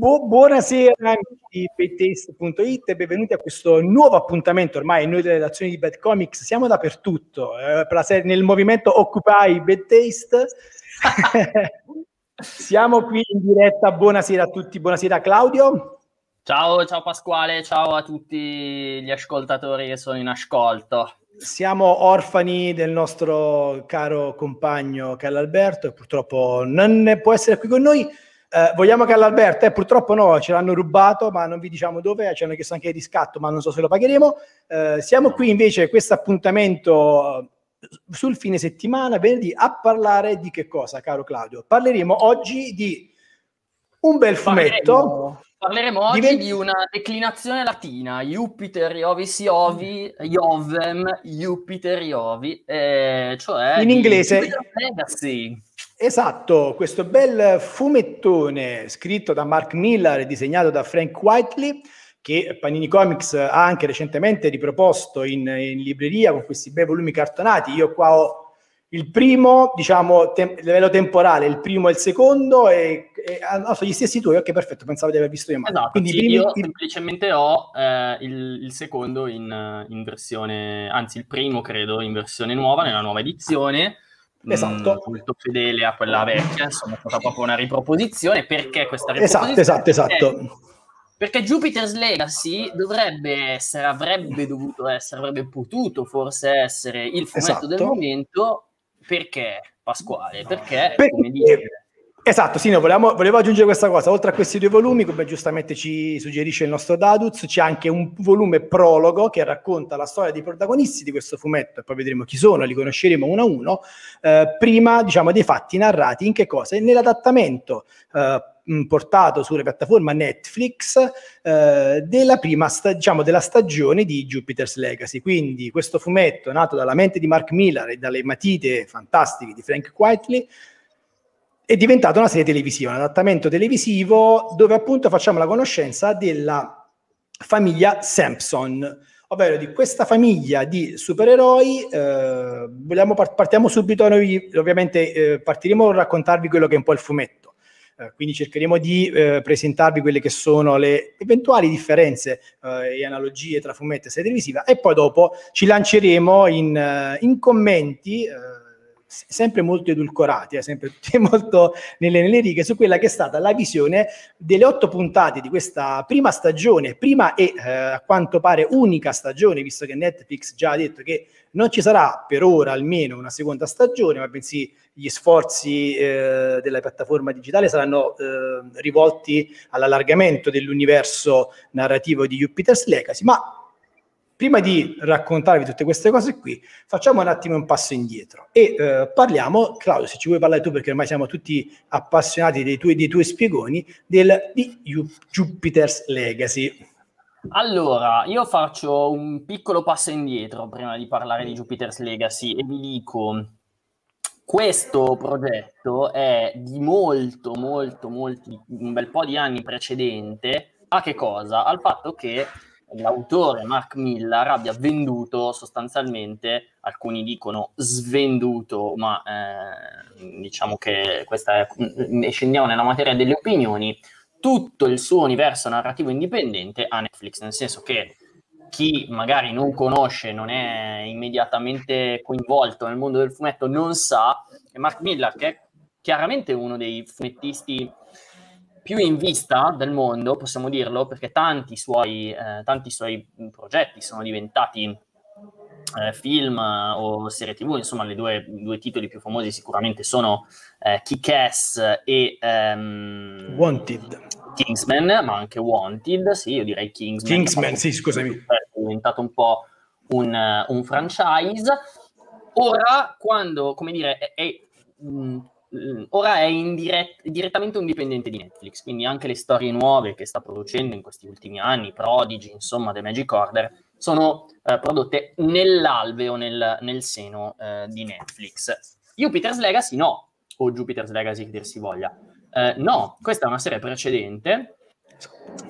Bu- buonasera amici paytaste.it e benvenuti a questo nuovo appuntamento. Ormai noi delle redazioni di Bad Comics siamo dappertutto, eh, serie, nel movimento Occupy Bad Taste. siamo qui in diretta, buonasera a tutti, buonasera Claudio. Ciao, ciao Pasquale, ciao a tutti gli ascoltatori che sono in ascolto. Siamo orfani del nostro caro compagno Carlo Alberto e purtroppo non può essere qui con noi eh, vogliamo che all'Alberto, Eh, purtroppo no, ce l'hanno rubato, ma non vi diciamo dove, ci hanno chiesto anche il riscatto, ma non so se lo pagheremo. Eh, siamo qui invece, questo appuntamento eh, sul fine settimana, venerdì, a parlare di che cosa, caro Claudio? Parleremo oggi di un bel fumetto. Parleremo, parleremo oggi di, di una declinazione latina, Jupiter Iovis Iovi, Iovem Jupiter Iovi, eh, cioè... In inglese. Legacy. Esatto, questo bel fumettone scritto da Mark Miller e disegnato da Frank Whiteley che Panini Comics ha anche recentemente riproposto in, in libreria con questi bei volumi cartonati. Io qua ho il primo, diciamo, tem- livello temporale, il primo e il secondo, e, e ah, sono gli stessi tuoi, ok, perfetto, pensavo di aver visto io. Esatto, Quindi sì, primi, io il... semplicemente ho eh, il, il, secondo in, in, versione, anzi il primo credo in versione nuova, nella nuova edizione, Mm, esatto. mh, molto fedele a quella vecchia, insomma è stata proprio una riproposizione, perché questa esatto, riproposizione? Esatto, esatto, esatto. Perché Jupiter's Legacy dovrebbe essere, avrebbe dovuto essere, avrebbe potuto forse essere il fumetto esatto. del momento, perché Pasquale? Perché, perché come dire Esatto, sì, no, volevamo, volevo aggiungere questa cosa. Oltre a questi due volumi, come giustamente ci suggerisce il nostro Daduz, c'è anche un volume prologo che racconta la storia dei protagonisti di questo fumetto, e poi vedremo chi sono, li conosceremo uno a uno, eh, prima diciamo, dei fatti narrati in che cosa? Nell'adattamento eh, portato sulla piattaforma Netflix eh, della prima sta, diciamo, della stagione di Jupiter's Legacy. Quindi questo fumetto nato dalla mente di Mark Miller e dalle matite fantastiche di Frank Whiteley è diventata una serie televisiva, un adattamento televisivo dove appunto facciamo la conoscenza della famiglia Sampson, ovvero di questa famiglia di supereroi. Eh, vogliamo, partiamo subito, noi ovviamente eh, partiremo a raccontarvi quello che è un po' il fumetto. Eh, quindi cercheremo di eh, presentarvi quelle che sono le eventuali differenze eh, e analogie tra fumetto e serie televisiva e poi dopo ci lanceremo in, eh, in commenti sempre molto edulcorati, eh, sempre tutti molto nelle, nelle righe, su quella che è stata la visione delle otto puntate di questa prima stagione, prima e eh, a quanto pare unica stagione, visto che Netflix già ha detto che non ci sarà per ora almeno una seconda stagione, ma bensì gli sforzi eh, della piattaforma digitale saranno eh, rivolti all'allargamento dell'universo narrativo di Jupiter's Legacy, ma Prima di raccontarvi tutte queste cose qui, facciamo un attimo un passo indietro e eh, parliamo, Claudio, se ci vuoi parlare tu perché ormai siamo tutti appassionati dei tuoi, dei tuoi spiegoni, del, di Jupiter's Legacy. Allora, io faccio un piccolo passo indietro prima di parlare di Jupiter's Legacy e vi dico, questo progetto è di molto, molto, molto, un bel po' di anni precedente a che cosa? Al fatto che l'autore Mark Miller abbia venduto sostanzialmente, alcuni dicono svenduto, ma eh, diciamo che questa è, scendiamo nella materia delle opinioni, tutto il suo universo narrativo indipendente a Netflix, nel senso che chi magari non conosce, non è immediatamente coinvolto nel mondo del fumetto, non sa, e Mark Miller, che è chiaramente uno dei fumettisti più in vista del mondo, possiamo dirlo, perché tanti suoi, eh, tanti suoi progetti sono diventati eh, film eh, o serie tv, insomma i due, due titoli più famosi sicuramente sono eh, Kick-Ass e ehm, Wanted. Kingsman, ma anche Wanted, sì, io direi Kingsman. Kingsman, sì, scusami. È diventato un po' un, eh, un franchise. Ora, quando, come dire, è, è Mm, ora è dirett- direttamente un dipendente di Netflix, quindi anche le storie nuove che sta producendo in questi ultimi anni, Prodigy, insomma, The Magic Order, sono eh, prodotte nell'alveo, nel, nel seno eh, di Netflix. Jupiter's Legacy no, o Jupiter's Legacy che dir si voglia. Eh, no, questa è una serie precedente,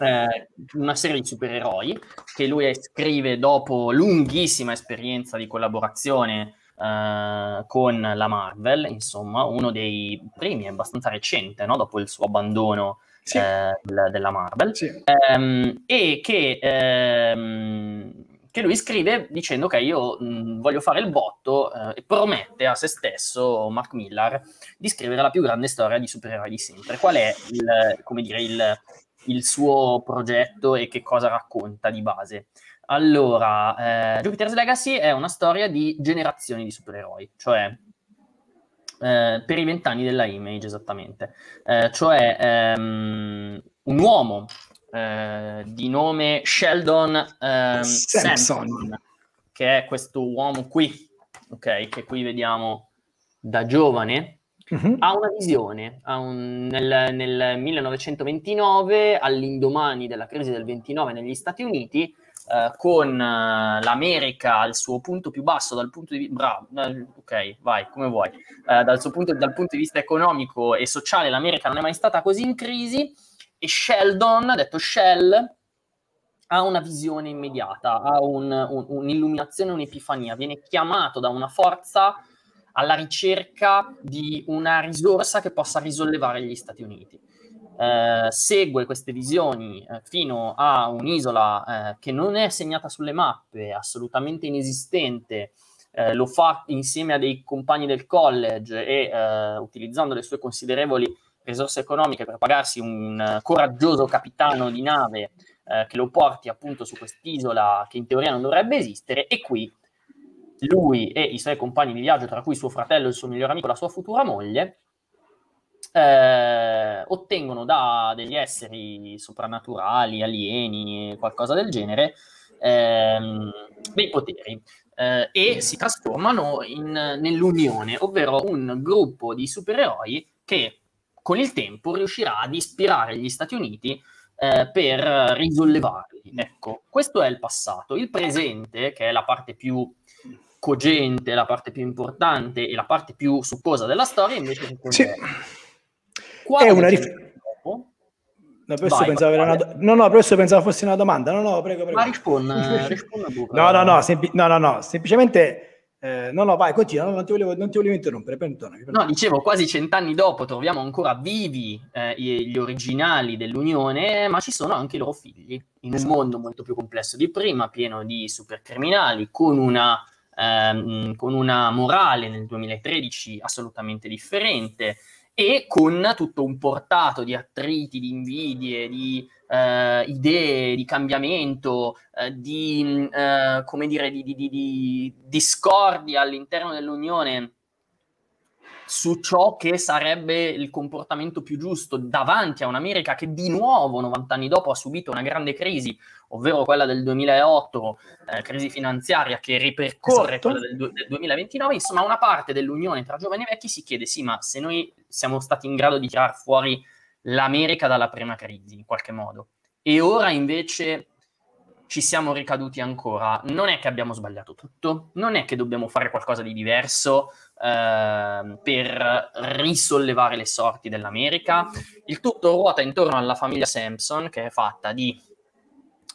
eh, una serie di supereroi che lui scrive dopo lunghissima esperienza di collaborazione eh, con la Marvel, insomma, uno dei primi abbastanza recente, no? dopo il suo abbandono sì. eh, della Marvel, sì. ehm, e che, ehm, che, lui scrive dicendo che io mh, mm, voglio fare il botto eh, e promette a se stesso, Mark Millar, di scrivere la più grande storia di supereroi di sempre. Qual è, il, come dire, il, il suo progetto e che cosa racconta di base? Allora, eh, Jupiter's Legacy è una storia di generazioni di supereroi, cioè eh, per i vent'anni della Image esattamente, eh, cioè ehm, un uomo eh, di nome Sheldon ehm, Samson. che è questo uomo qui, ok, che qui vediamo da giovane, Uh-huh. ha una visione. Ha un, nel, nel, 1929, all'indomani della crisi del 29 negli Stati Uniti, eh, con eh, l'America al suo punto più basso dal punto di vista... Bravo, ok, vai, come vuoi. Eh, dal, suo punto, dal punto di vista economico e sociale l'America non è mai stata così in crisi e Sheldon, detto Shell, ha una visione immediata, ha un, un, un'illuminazione, un'epifania, viene chiamato da una forza alla ricerca di una risorsa che possa risollevare gli Stati Uniti. Eh, segue queste visioni eh, fino a un'isola eh, che non è segnata sulle mappe, assolutamente inesistente, eh, lo fa insieme a dei compagni del college e utilizzando le sue considerevoli risorse economiche per pagarsi un coraggioso capitano di nave che lo porti appunto su quest'isola che in teoria non dovrebbe esistere e qui lui e i suoi compagni di viaggio, tra cui suo fratello, il suo migliore amico, la sua futura moglie, eh, ottengono da degli esseri soprannaturali, alieni, qualcosa del genere, ehm, dei poteri. Eh, e si trasformano in, nell'unione, ovvero un gruppo di supereroi che con il tempo riuscirà ad ispirare gli Stati Uniti eh, per risollevarli. Ecco, questo è il passato. Il presente, che è la parte più cogente, la parte più importante e la parte più succosa della storia, invece è sì. è Qua è una riflessione. No, adesso Vai, pensavo una... no, no, adesso pensavo fosse una domanda. No, no, prego, prego. Ma risponda, eh, risponda tu. No, no, no, sempli... no, no, no, semplicemente... Eh, no, no, vai, continua, non ti volevo, non ti volevo interrompere, perdonami, perdonami. No, dicevo, quasi cent'anni dopo troviamo ancora vivi eh, gli originali dell'Unione, ma ci sono anche i loro figli, in un esatto. mondo molto più complesso di prima, pieno di supercriminali, con una, ehm, con una morale nel 2013 assolutamente differente, e con tutto un portato di attriti, di invidie, di eh, idee, di cambiamento, eh, di, mm, eh, dire, di, di, discordia all'interno dell'Unione su ciò che sarebbe il comportamento più giusto davanti a un'America che di nuovo 90 anni dopo ha subito una grande crisi, ovvero quella del 2008, eh, crisi finanziaria che ripercorre esatto. quella del, del 2029, insomma una parte dell'unione tra giovani e vecchi si chiede sì, ma se noi siamo stati in grado di tirar fuori l'America dalla prima crisi in qualche modo e ora invece ci siamo ricaduti ancora, non è che abbiamo sbagliato tutto, non è che dobbiamo fare qualcosa di diverso eh, per risollevare le sorti dell'America. Il tutto ruota intorno alla famiglia Samson, che è fatta di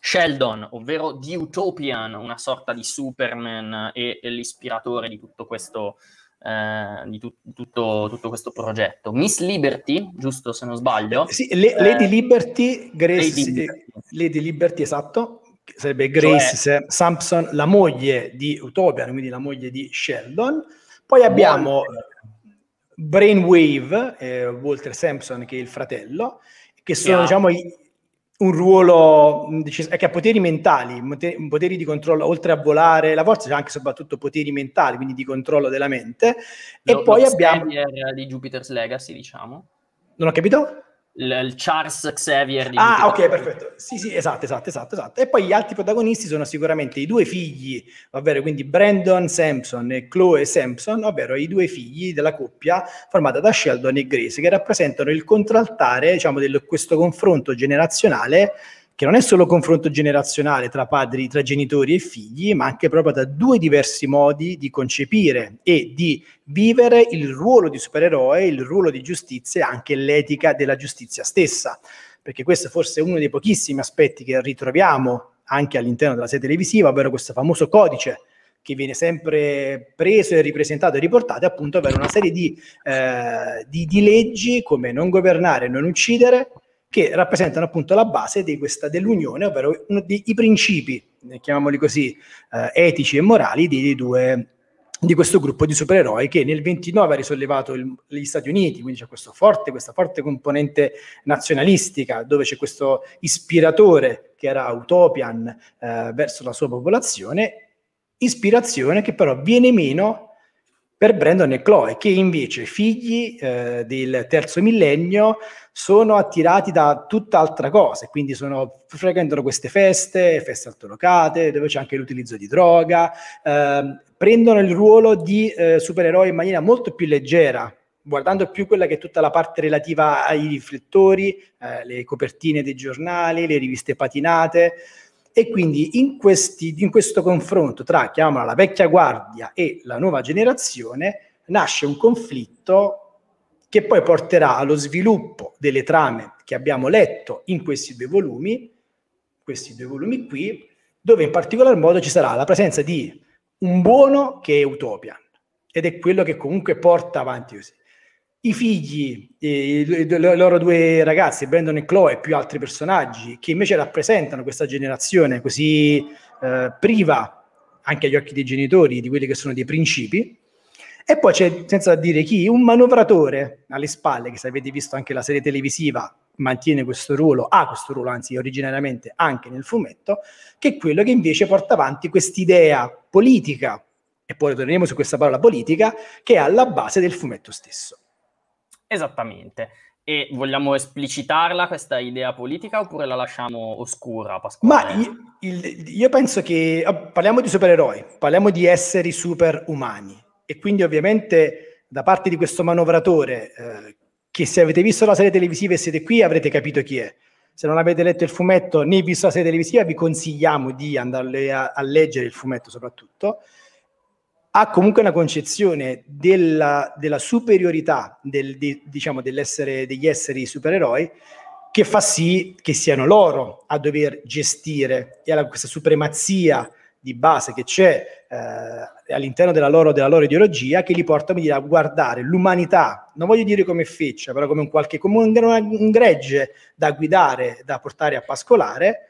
Sheldon, ovvero di Utopian, una sorta di Superman e, e l'ispiratore di tutto questo. Eh, di tu, tutto, tutto, questo progetto. Miss Liberty, giusto se non sbaglio? Sì, le, Lady eh, Liberty, Grace, Lady, Liberty. Lady Liberty, esatto, sarebbe cioè, Grace cioè... Sampson, la moglie di Utopian, quindi la moglie di Sheldon. Poi abbiamo eh, Brainwave, eh, Walter Sampson, che è il fratello, che sono yeah. diciamo, i, un ruolo diciamo, che ha poteri mentali, poteri di controllo, oltre a volare la forza, c'è anche soprattutto poteri mentali, quindi di controllo della mente. Lo, e poi abbiamo... di Jupiter's Legacy, diciamo. Non ho capito? il Charles Xavier di Ah, ok, perfetto. Sì, sì, esatto, esatto, esatto, esatto, E poi gli altri protagonisti sono sicuramente i due figli, ovvero quindi Brandon Sampson e Chloe Sampson, ovvero i due figli della coppia formata da Sheldon e Grace, che rappresentano il contraltare, diciamo, di questo confronto generazionale che non è solo confronto generazionale tra padri, tra genitori e figli, ma anche proprio da due diversi modi di concepire e di vivere il ruolo di supereroe, il ruolo di giustizia e anche l'etica della giustizia stessa. Perché questo forse è uno dei pochissimi aspetti che ritroviamo anche all'interno della serie televisiva, ovvero questo famoso codice che viene sempre preso e ripresentato e riportato, appunto, per una serie di, eh, di, di leggi come non governare, non uccidere, che rappresentano appunto la base questa, dell'unione, ovvero dei, i principi, eh, chiamiamoli così, eh, etici e morali dei due di questo gruppo di supereroi che nel 29 ha risollevato il, gli Stati Uniti, quindi c'è forte, questa forte componente nazionalistica, dove c'è questo ispiratore che era utopian eh, verso la sua popolazione, ispirazione che però viene meno per Brandon e Chloe, che invece, figli eh, del terzo millennio, sono attirati da tutt'altra cosa, quindi sono, frequentano queste feste, feste altolocate, dove c'è anche l'utilizzo di droga, eh, prendono il ruolo di eh, supereroi in maniera molto più leggera, guardando più quella che è tutta la parte relativa ai riflettori, eh, le copertine dei giornali, le riviste patinate, e quindi in, questi, in questo confronto tra, chiamala, la vecchia guardia e la nuova generazione, nasce un conflitto che poi porterà allo sviluppo delle trame che abbiamo letto in questi due volumi, questi due volumi qui, dove in particolar modo ci sarà la presenza di un buono che è Utopian, ed è quello che comunque porta avanti così i figli, eh, i loro due ragazzi, Brandon e Chloe, e più altri personaggi, che invece rappresentano questa generazione così eh, priva, anche agli occhi dei genitori, di quelli che sono dei principi. E poi c'è, senza dire chi, un manovratore alle spalle, che se avete visto anche la serie televisiva, mantiene questo ruolo, ha questo ruolo, anzi originariamente anche nel fumetto, che è quello che invece porta avanti quest'idea politica, e poi torneremo su questa parola politica, che è alla base del fumetto stesso. Esattamente. E vogliamo esplicitarla questa idea politica oppure la lasciamo oscura, Pasquale? Ma io, il, io penso che... Ah, parliamo di supereroi, parliamo di esseri superumani. E quindi ovviamente da parte di questo manovratore, eh, che se avete visto la serie televisiva e siete qui avrete capito chi è. Se non avete letto il fumetto né visto la serie televisiva vi consigliamo di andare a, a leggere il fumetto soprattutto ha comunque una concezione della, della superiorità del, di, diciamo, degli esseri supereroi che fa sì che siano loro a dover gestire e alla, questa supremazia di base che c'è eh, all'interno della loro, della loro, ideologia che li porta quindi, a guardare l'umanità, non voglio dire come feccia, però come un, qualche, come un, un gregge da guidare, da portare a pascolare,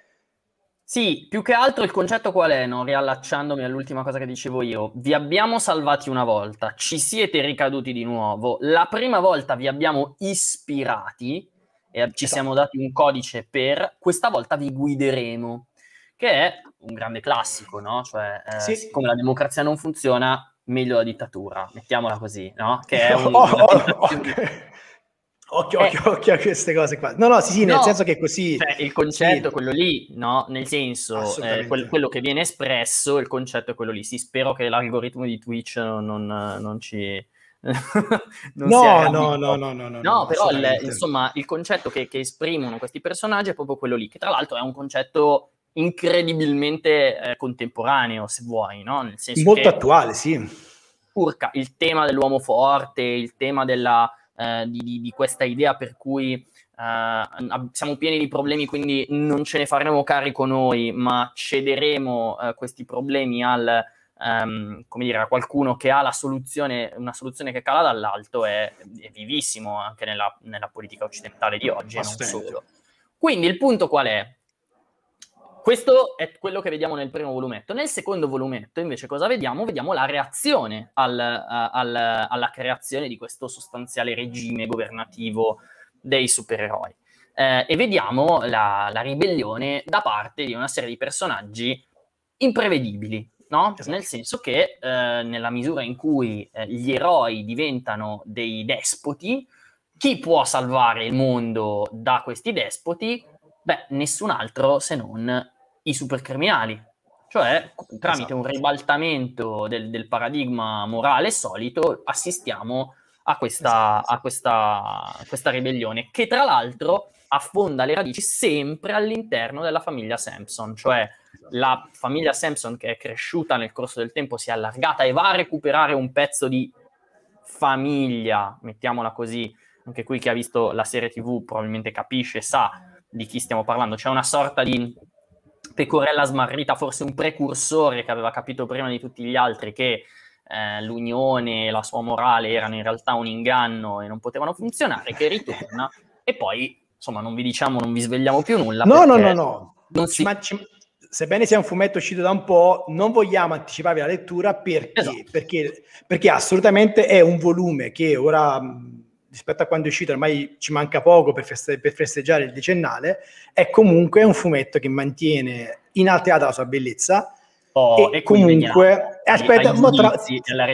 sì, più che altro il concetto qual è, no? riallacciandomi all'ultima cosa che dicevo io, vi abbiamo salvati una volta, ci siete ricaduti di nuovo, la prima volta vi abbiamo ispirati e ci esatto. siamo dati un codice per, questa volta vi guideremo, che è un grande classico, no? Cioè, eh, sì. siccome la democrazia non funziona, meglio la dittatura, mettiamola così, no? Che è un, oh, una, oh, okay. Occhio, eh, occhio, occhio a queste cose qua. No, no, sì, sì, nel no, senso che così... Cioè, il concetto è quello lì, no? Nel senso, eh, quel, quello che viene espresso, il concetto è quello lì. Sì, spero che l'algoritmo di Twitch non, non ci... no, no, no, no, no, no, no, però il, insomma il concetto che, che, esprimono questi personaggi è proprio quello lì, che tra l'altro è un concetto incredibilmente eh, contemporaneo, se vuoi, no? Nel senso Molto attuale, sì. Urca, il tema dell'uomo forte, il tema della eh, di, di, questa idea per cui eh, siamo pieni di problemi, quindi non ce ne faremo carico noi, ma cederemo eh, questi problemi al, ehm, dire, a qualcuno che ha la soluzione, una soluzione che cala dall'alto, è, è vivissimo anche nella, nella, politica occidentale di oggi, e non solo. Quindi il punto qual è? Questo è quello che vediamo nel primo volumetto. Nel secondo volumetto, invece, cosa vediamo? Vediamo la reazione al, eh, al, alla creazione di questo sostanziale regime governativo dei supereroi. Eh, e vediamo la, la, ribellione da parte di una serie di personaggi imprevedibili, no? esatto. Nel senso che, eh, nella misura in cui eh, gli eroi diventano dei despoti, chi può salvare il mondo da questi despoti? Beh, nessun altro se non i supercriminali, cioè tramite esatto. un ribaltamento del, del, paradigma morale solito assistiamo a questa, esatto. a esatto. questa, questa ribellione che tra l'altro affonda le radici sempre all'interno della famiglia Samson, cioè esatto. la famiglia Samson che è cresciuta nel corso del tempo si è allargata e va a recuperare un pezzo di famiglia, mettiamola così, anche qui chi ha visto la serie TV probabilmente capisce, sa di chi stiamo parlando, c'è una sorta di pecorella smarrita, forse un precursore che aveva capito prima di tutti gli altri che eh, l'unione e la sua morale erano in realtà un inganno e non potevano funzionare, che ritorna e poi, insomma, non vi diciamo, non vi svegliamo più nulla. No, no, no, no. Non si... Ma ci... Sebbene sia un fumetto uscito da un po', non vogliamo anticipare la lettura perché, esatto. perché, perché assolutamente è un volume che ora rispetto a quando è uscito, ormai ci manca poco per, feste- per festeggiare il decennale, è comunque un fumetto che mantiene inalterata la sua bellezza, Oh, e, e comunque, eh, aspetta, ai, tra,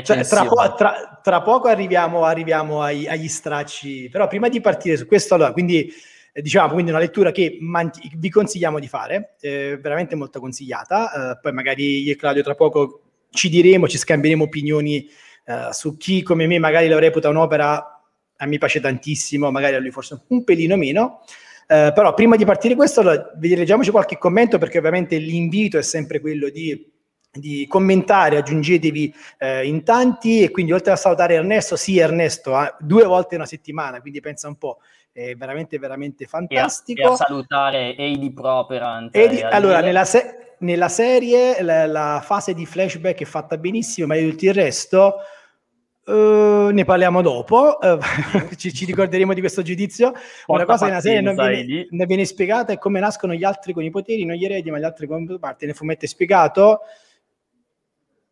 cioè, tra, po- tra, tra, poco arriviamo, arriviamo ai, agli stracci, però prima di partire su questo, allora, quindi eh, diciamo, quindi una lettura che manti- vi consigliamo di fare, eh, veramente molto consigliata, eh, poi magari io e Claudio tra poco ci diremo, ci scambieremo opinioni eh, su chi come me magari la reputa un'opera a me piace tantissimo, magari a lui forse un pelino meno. Eh, però prima di partire questo, allora, leggiamoci qualche commento perché ovviamente l'invito è sempre quello di di commentare, aggiungetevi eh, in tanti e quindi oltre a salutare Ernesto, sì Ernesto, eh, due volte una settimana, quindi pensa un po', è veramente veramente fantastico. E a, e a salutare Heidi Properant. Eidi, allora, nella, se- nella serie la, la, fase di flashback è fatta benissimo, ma tutto il resto eh, ne parliamo dopo, eh, ci, ci, ricorderemo di questo giudizio. Porta Una cosa che nella serie non viene, non viene spiegata è come nascono gli altri con i poteri, non gli eredi, ma gli altri con comparti. Nel fumetto è spiegato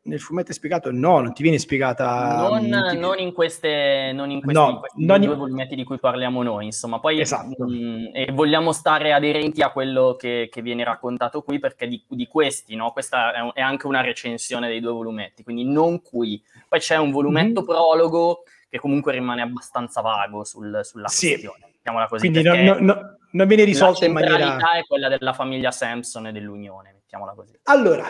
nel fumetto è spiegato? No, non ti viene spiegata. Non, mm, ti... non in queste, non in questi, no, in questi non due in... volumenti di cui parliamo noi, insomma. Poi esatto. mh, mm, e vogliamo stare aderenti a quello che, che viene raccontato qui, perché di, di questi, no? Questa è, è, anche una recensione dei due volumetti, quindi non qui. Poi c'è un volumetto mm. prologo che comunque rimane abbastanza vago sul, sulla sì. questione. Diciamola così. Quindi no, no, non viene risolto in maniera. La centralità è quella della famiglia Samson e dell'Unione, mettiamola così. Allora,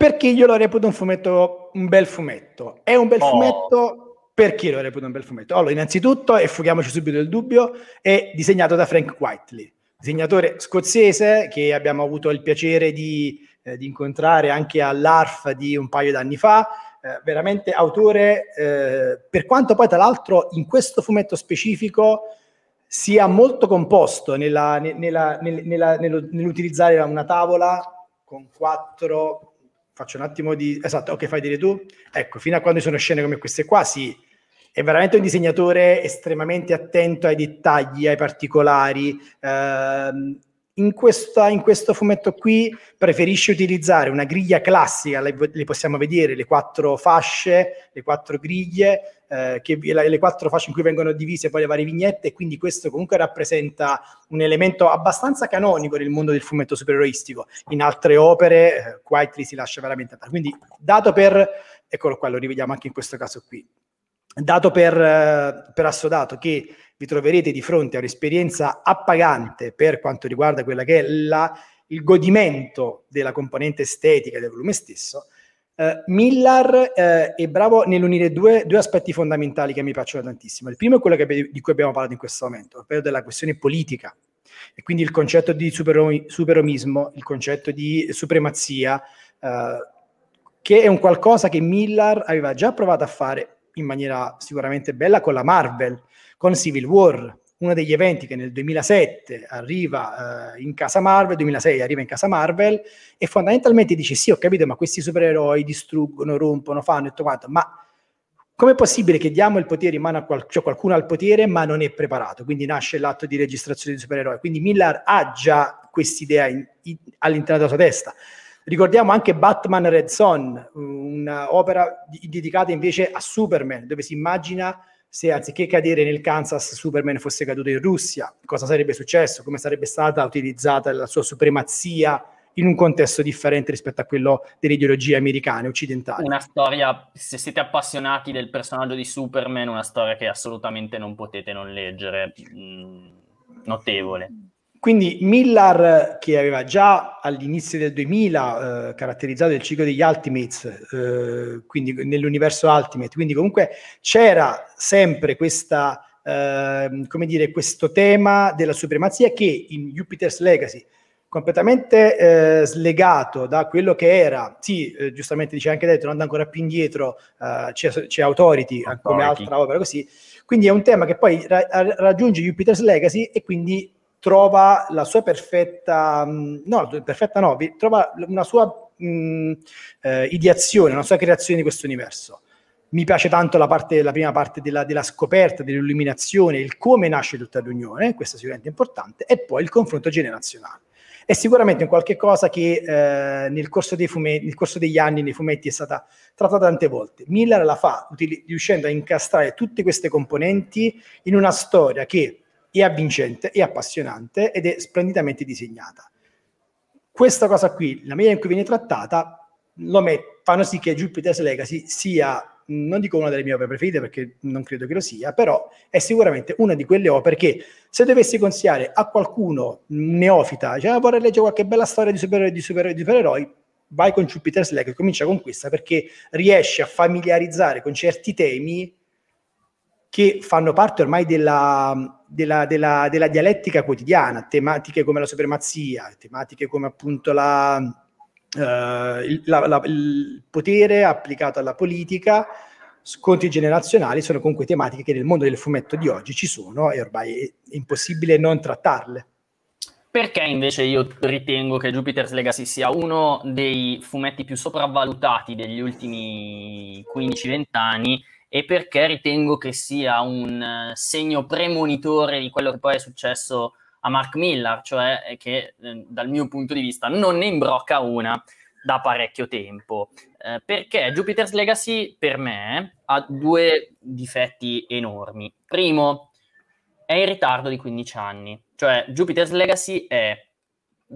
perché io lo reputo un fumetto, un bel fumetto. È un bel oh. fumetto perché lo reputo un bel fumetto? Allora, innanzitutto, e fughiamoci subito il dubbio, è disegnato da Frank Whiteley, disegnatore scozzese che abbiamo avuto il piacere di, eh, di incontrare anche all'ARF di un paio d'anni fa, eh, veramente autore, eh, per quanto poi tra l'altro in questo fumetto specifico sia molto composto nella, nella, nella, nell'utilizzare una tavola con quattro faccio un attimo di... Esatto, ok, fai dire tu. Ecco, fino a quando sono scene come queste qua, sì, è veramente un disegnatore estremamente attento ai dettagli, ai particolari. Ehm, in, questa, in, questo fumetto qui preferisce utilizzare una griglia classica, le, le possiamo vedere, le quattro fasce, le quattro griglie, eh, che, la, le quattro fasce in cui vengono divise poi le varie vignette e quindi questo comunque rappresenta un elemento abbastanza canonico nel mondo del fumetto supereroistico. In altre opere eh, Quaitri si lascia veramente andare. Quindi dato per, eccolo qua, lo rivediamo anche in questo caso qui, dato per, eh, per assodato che vi troverete di fronte a un'esperienza appagante per quanto riguarda quella che è la il godimento della componente estetica del volume stesso, Uh, Millar uh, è bravo nell'unire due, due, aspetti fondamentali che mi piacciono tantissimo. Il primo è quello che, di cui abbiamo parlato in questo momento, ovvero della questione politica. E quindi il concetto di superomismo, il concetto di supremazia, uh, che è un qualcosa che Millar aveva già provato a fare in maniera sicuramente bella con la Marvel, con Civil War, uno degli eventi che nel 2007 arriva eh, in casa Marvel, 2006 arriva in casa Marvel e fondamentalmente dice sì ho capito ma questi supereroi distruggono, rompono, fanno e tutto quanto, ma com'è possibile che diamo il potere in mano a qual- cioè qualcuno al potere ma non è preparato? Quindi nasce l'atto di registrazione di supereroi, quindi Millar ha già quest'idea in, in, all'interno della sua testa. Ricordiamo anche Batman Red Son, un'opera di- dedicata invece a Superman, dove si immagina se anziché cadere nel Kansas Superman fosse caduto in Russia, cosa sarebbe successo, come sarebbe stata utilizzata la sua supremazia in un contesto differente rispetto a quello delle ideologie americane, occidentali. Una storia, se siete appassionati del personaggio di Superman, una storia che assolutamente non potete non leggere, mm, notevole. Quindi Millar, che aveva già all'inizio del 2000 eh, caratterizzato il ciclo degli Ultimates, eh, quindi nell'universo Ultimate, quindi comunque c'era sempre questa, eh, come dire, questo tema della supremazia che in Jupiter's Legacy, completamente eh, slegato da quello che era, sì, eh, giustamente dice anche detto, andando ancora più indietro, eh, c'è, c'è Authority, Authority, come altra opera così, quindi è un tema che poi ra- raggiunge Jupiter's Legacy e quindi trova la sua perfetta, mm, no, perfetta no, trova una sua mh, mm, eh, ideazione, una sua creazione di questo universo. Mi piace tanto la, parte, la prima parte della, della, scoperta, dell'illuminazione, il come nasce tutta l'unione, questo è sicuramente importante, e poi il confronto generazionale. È sicuramente un qualche cosa che eh, nel, corso dei fumetti, nel, corso degli anni nei fumetti è stata trattata tante volte. Miller la fa util- riuscendo a incastrare tutte queste componenti in una storia che è avvincente, è appassionante ed è splendidamente disegnata. Questa cosa qui, la maniera in cui viene trattata, lo met- fanno sì che Jupiter's Legacy sia, non dico una delle mie opere preferite perché non credo che lo sia, però è sicuramente una di quelle opere che se dovessi consigliare a qualcuno neofita, cioè ah, vorrei leggere qualche bella storia di, super- di, super- di supereroi, vai con Jupiter's Legacy, comincia con questa perché riesce a familiarizzare con certi temi che fanno parte ormai della della, della, della, dialettica quotidiana, tematiche come la supremazia, tematiche come appunto la, eh, il, la, la, il potere applicato alla politica, scontri generazionali sono comunque tematiche che nel mondo del fumetto di oggi ci sono e ormai è impossibile non trattarle. Perché invece io ritengo che Jupiter's Legacy sia uno dei fumetti più sopravvalutati degli ultimi 15-20 anni e perché ritengo che sia un eh, segno premonitore di quello che poi è successo a Mark Miller, cioè eh, che eh, dal mio punto di vista non ne imbrocca una da parecchio tempo. Eh, perché Jupiter's Legacy per me ha due difetti enormi. Primo, è in ritardo di 15 anni, cioè Jupiter's Legacy è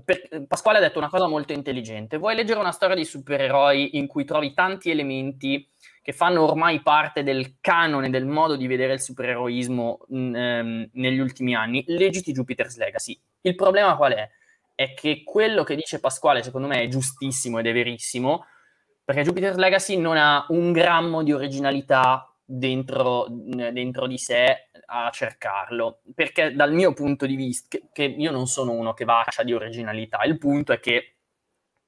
per, Pasquale ha detto una cosa molto intelligente. Vuoi leggere una storia di supereroi in cui trovi tanti elementi che fanno ormai parte del canone, del modo di vedere il supereroismo mm, ehm, negli ultimi anni, leggiti Jupiter's Legacy. Il problema qual è? È che quello che dice Pasquale, secondo me, è giustissimo ed è verissimo, perché Jupiter's Legacy non ha un grammo di originalità dentro, mm, dentro di sé a cercarlo, perché dal mio punto di vista, che, che io non sono uno che vaccia di originalità, il punto è che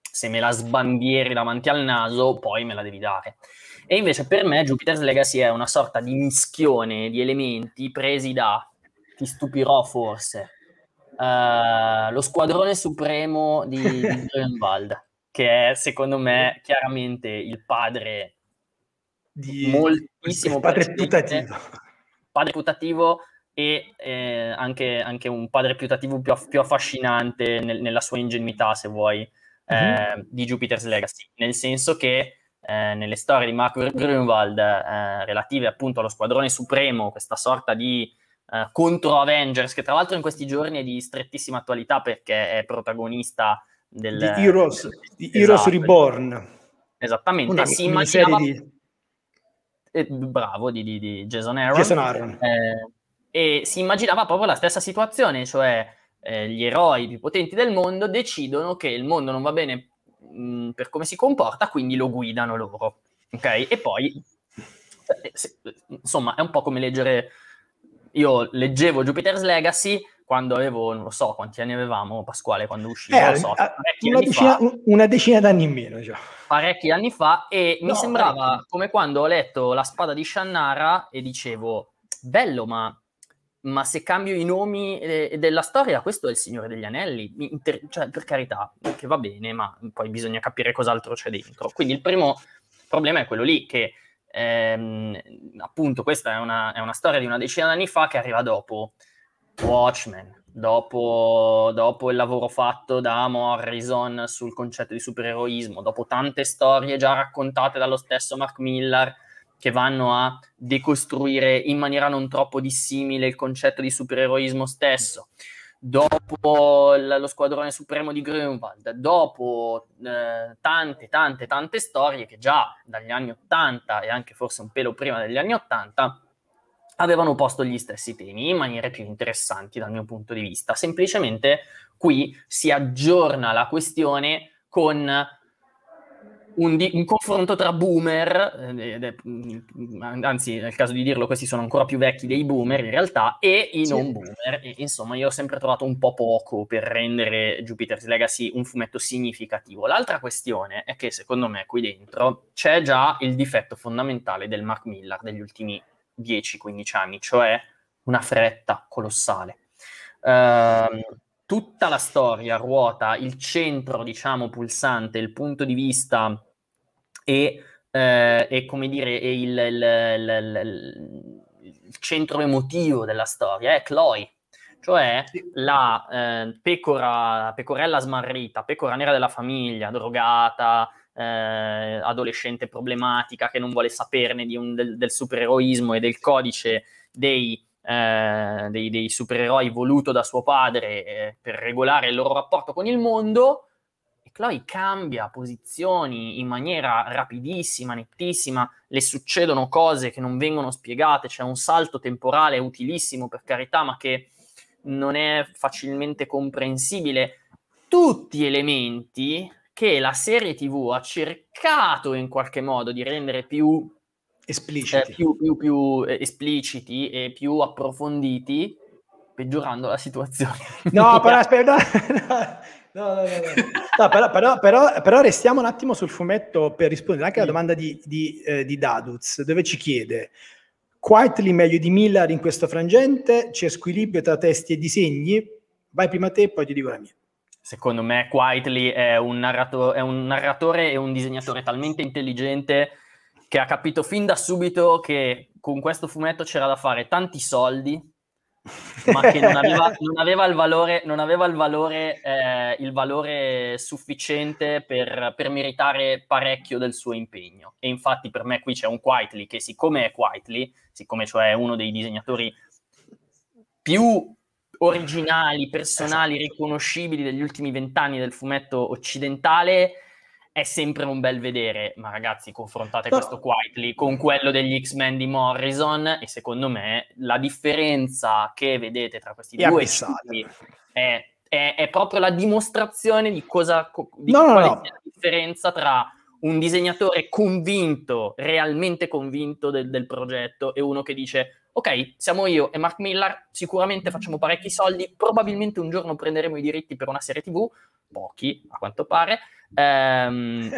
se me la sbandieri davanti al naso, poi me la devi dare. E invece per me Jupiter's Legacy è una sorta di mischione di elementi presi da, ti stupirò forse, uh, lo squadrone supremo di, di Grunwald, che è secondo me chiaramente il padre di moltissimo padre putativo. Padre putativo e eh, anche, anche, un padre putativo più, più affascinante nel, nella sua ingenuità, se vuoi, mm-hmm. di Jupiter's Legacy, nel senso che eh, nelle storie di Mark Grunwald eh, relative appunto allo Squadrone Supremo, questa sorta di eh, contro Avengers, che tra l'altro in questi giorni è di strettissima attualità perché è protagonista del... Di Heroes, del, di Heroes esatto, Reborn. Esattamente, una, si immaginava... Di... Eh, bravo, di, di, di, Jason Aaron. Jason Aaron. Eh, e si immaginava proprio la stessa situazione, cioè eh, gli eroi più potenti del mondo decidono che il mondo non va bene Mm, per come si comporta, quindi lo guidano loro. Ok? E poi, eh, insomma, è un po' come leggere... Io leggevo Jupiter's Legacy quando avevo, non lo so, quanti anni avevamo, Pasquale, quando uscì, eh, non so, ah, una, decina, fa, una, decina, d'anni in meno, già. parecchi anni fa, e no, mi sembrava parecchi. come quando ho letto La spada di Shannara e dicevo, bello, ma ma se cambio i nomi eh, della storia, questo è il Signore degli Anelli, inter- cioè, per carità, che va bene, ma poi bisogna capire cos'altro c'è dentro. Quindi il primo problema è quello lì, che ehm, appunto questa è una, è una, storia di una decina d'anni fa che arriva dopo Watchmen, dopo, dopo il lavoro fatto da Morrison sul concetto di supereroismo, dopo tante storie già raccontate dallo stesso Mark Miller che vanno a decostruire in maniera non troppo dissimile il concetto di supereroismo stesso. Dopo lo squadrone supremo di Grunwald, dopo eh, tante, tante, tante storie che già dagli anni 80 e anche forse un pelo prima degli anni 80 avevano posto gli stessi temi in maniere più interessanti dal mio punto di vista. Semplicemente qui si aggiorna la questione con un, di- un, confronto tra boomer, eh, ed è, mm, anzi nel caso di dirlo questi sono ancora più vecchi dei boomer in realtà, e i non boomer. insomma, io ho sempre trovato un po' poco per rendere Jupiter's Legacy un fumetto significativo. L'altra questione è che secondo me qui dentro c'è già il difetto fondamentale del Mark Millar degli ultimi 10-15 anni, cioè una fretta colossale. Uh, tutta la storia ruota il centro, diciamo, pulsante, il punto di vista e, eh, e come dire, e il, il, il, il, centro emotivo della storia è Chloe, cioè la eh, pecora, pecorella smarrita, pecora nera della famiglia, drogata, eh, adolescente problematica che non vuole saperne un, del, del supereroismo e del codice dei eh, dei, dei, supereroi voluto da suo padre eh, per regolare il loro rapporto con il mondo. E Chloe cambia posizioni in maniera rapidissima, nettissima, le succedono cose che non vengono spiegate, c'è un salto temporale utilissimo per carità, ma che non è facilmente comprensibile. Tutti elementi che la serie TV ha cercato in qualche modo di rendere più espliciti. Eh, più, più, più eh, espliciti e più approfonditi, peggiorando la situazione. No, però aspetta, no, no, no, no. però, però, però, però, restiamo un attimo sul fumetto per rispondere anche alla domanda di, di, eh, di Daduz, dove ci chiede Quietly meglio di Miller in questo frangente, c'è squilibrio tra testi e disegni? Vai prima te e poi ti dico la mia. Secondo me Quietly è un, narrato- è un narratore e un disegnatore talmente intelligente che ha capito fin da subito che con questo fumetto c'era da fare tanti soldi, ma che non aveva, non aveva il valore, aveva il, valore eh, il valore, sufficiente per, per meritare parecchio del suo impegno. E infatti per me qui c'è un Quietly che siccome è Quietly, siccome cioè è uno dei disegnatori più originali, personali, esatto. riconoscibili degli ultimi vent'anni del fumetto occidentale, è sempre un bel vedere, ma ragazzi confrontate no. questo Quietly con quello degli X-Men di Morrison e secondo me la differenza che vedete tra questi è due è, è, è, proprio la dimostrazione di cosa di no, no, no. la differenza tra un disegnatore convinto, realmente convinto del, del progetto e uno che dice ok, siamo io e Mark Millar, sicuramente facciamo parecchi soldi, probabilmente un giorno prenderemo i diritti per una serie TV, pochi a quanto pare, ehm,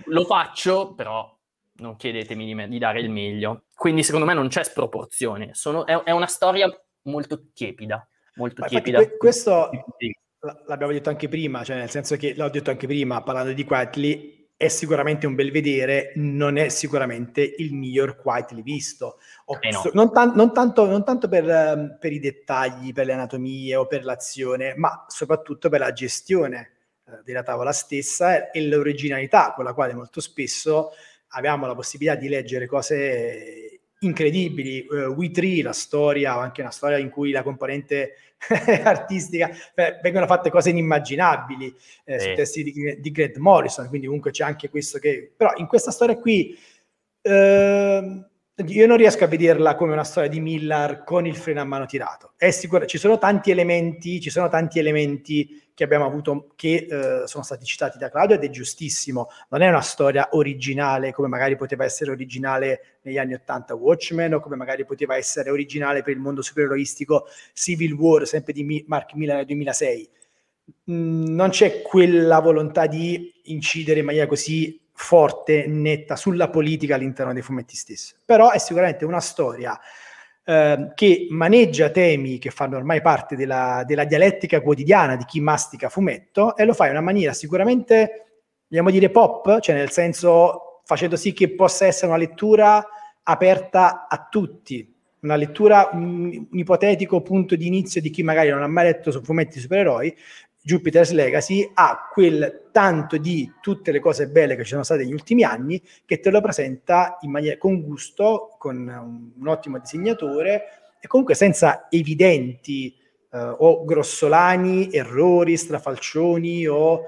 lo faccio, però non chiedetemi di, me, di, dare il meglio. Quindi secondo me non c'è sproporzione, Sono, è, è, una storia molto tiepida, molto Ma tiepida. Que- questo l'abbiamo detto anche prima, cioè nel senso che l'ho detto anche prima parlando di Quetli, è sicuramente un bel vedere, non è sicuramente il miglior Quietly visto. Eh no. non, tan- non, tanto, non tanto per, ehm, per, i dettagli, per le anatomie o per l'azione, ma soprattutto per la gestione eh, della tavola stessa e l'originalità con la quale molto spesso abbiamo la possibilità di leggere cose incredibili. Uh, eh, We3, la storia, anche una storia in cui la componente artistica, beh, vengono fatte cose inimmaginabili eh, sì. sui testi di, di Grant Morrison, quindi comunque c'è anche questo che... Però in questa storia qui... Uh, io non riesco a vederla come una storia di Millar con il freno a mano tirato. Sicur- ci sono tanti elementi, ci sono tanti elementi che abbiamo avuto che eh, sono stati citati da Claudio ed è giustissimo. Non è una storia originale come magari poteva essere originale negli anni 80 Watchmen o come magari poteva essere originale per il mondo supereroistico Civil War, sempre di Mark Millar nel 2006. Mm, non c'è quella volontà di incidere in maniera così forte, netta sulla politica all'interno dei fumetti stessi. Però è sicuramente una storia eh, che maneggia temi che fanno ormai parte della, della, dialettica quotidiana di chi mastica fumetto e lo fa in una maniera sicuramente, vogliamo dire, pop, cioè nel senso facendo sì che possa essere una lettura aperta a tutti, una lettura, un, un ipotetico punto di inizio di chi magari non ha mai letto su fumetti supereroi, Jupiter's Legacy ha quel tanto di tutte le cose belle che ci sono state negli ultimi anni che te lo presenta maniera, con gusto, con un, un, ottimo disegnatore e comunque senza evidenti eh, o grossolani errori, strafalcioni o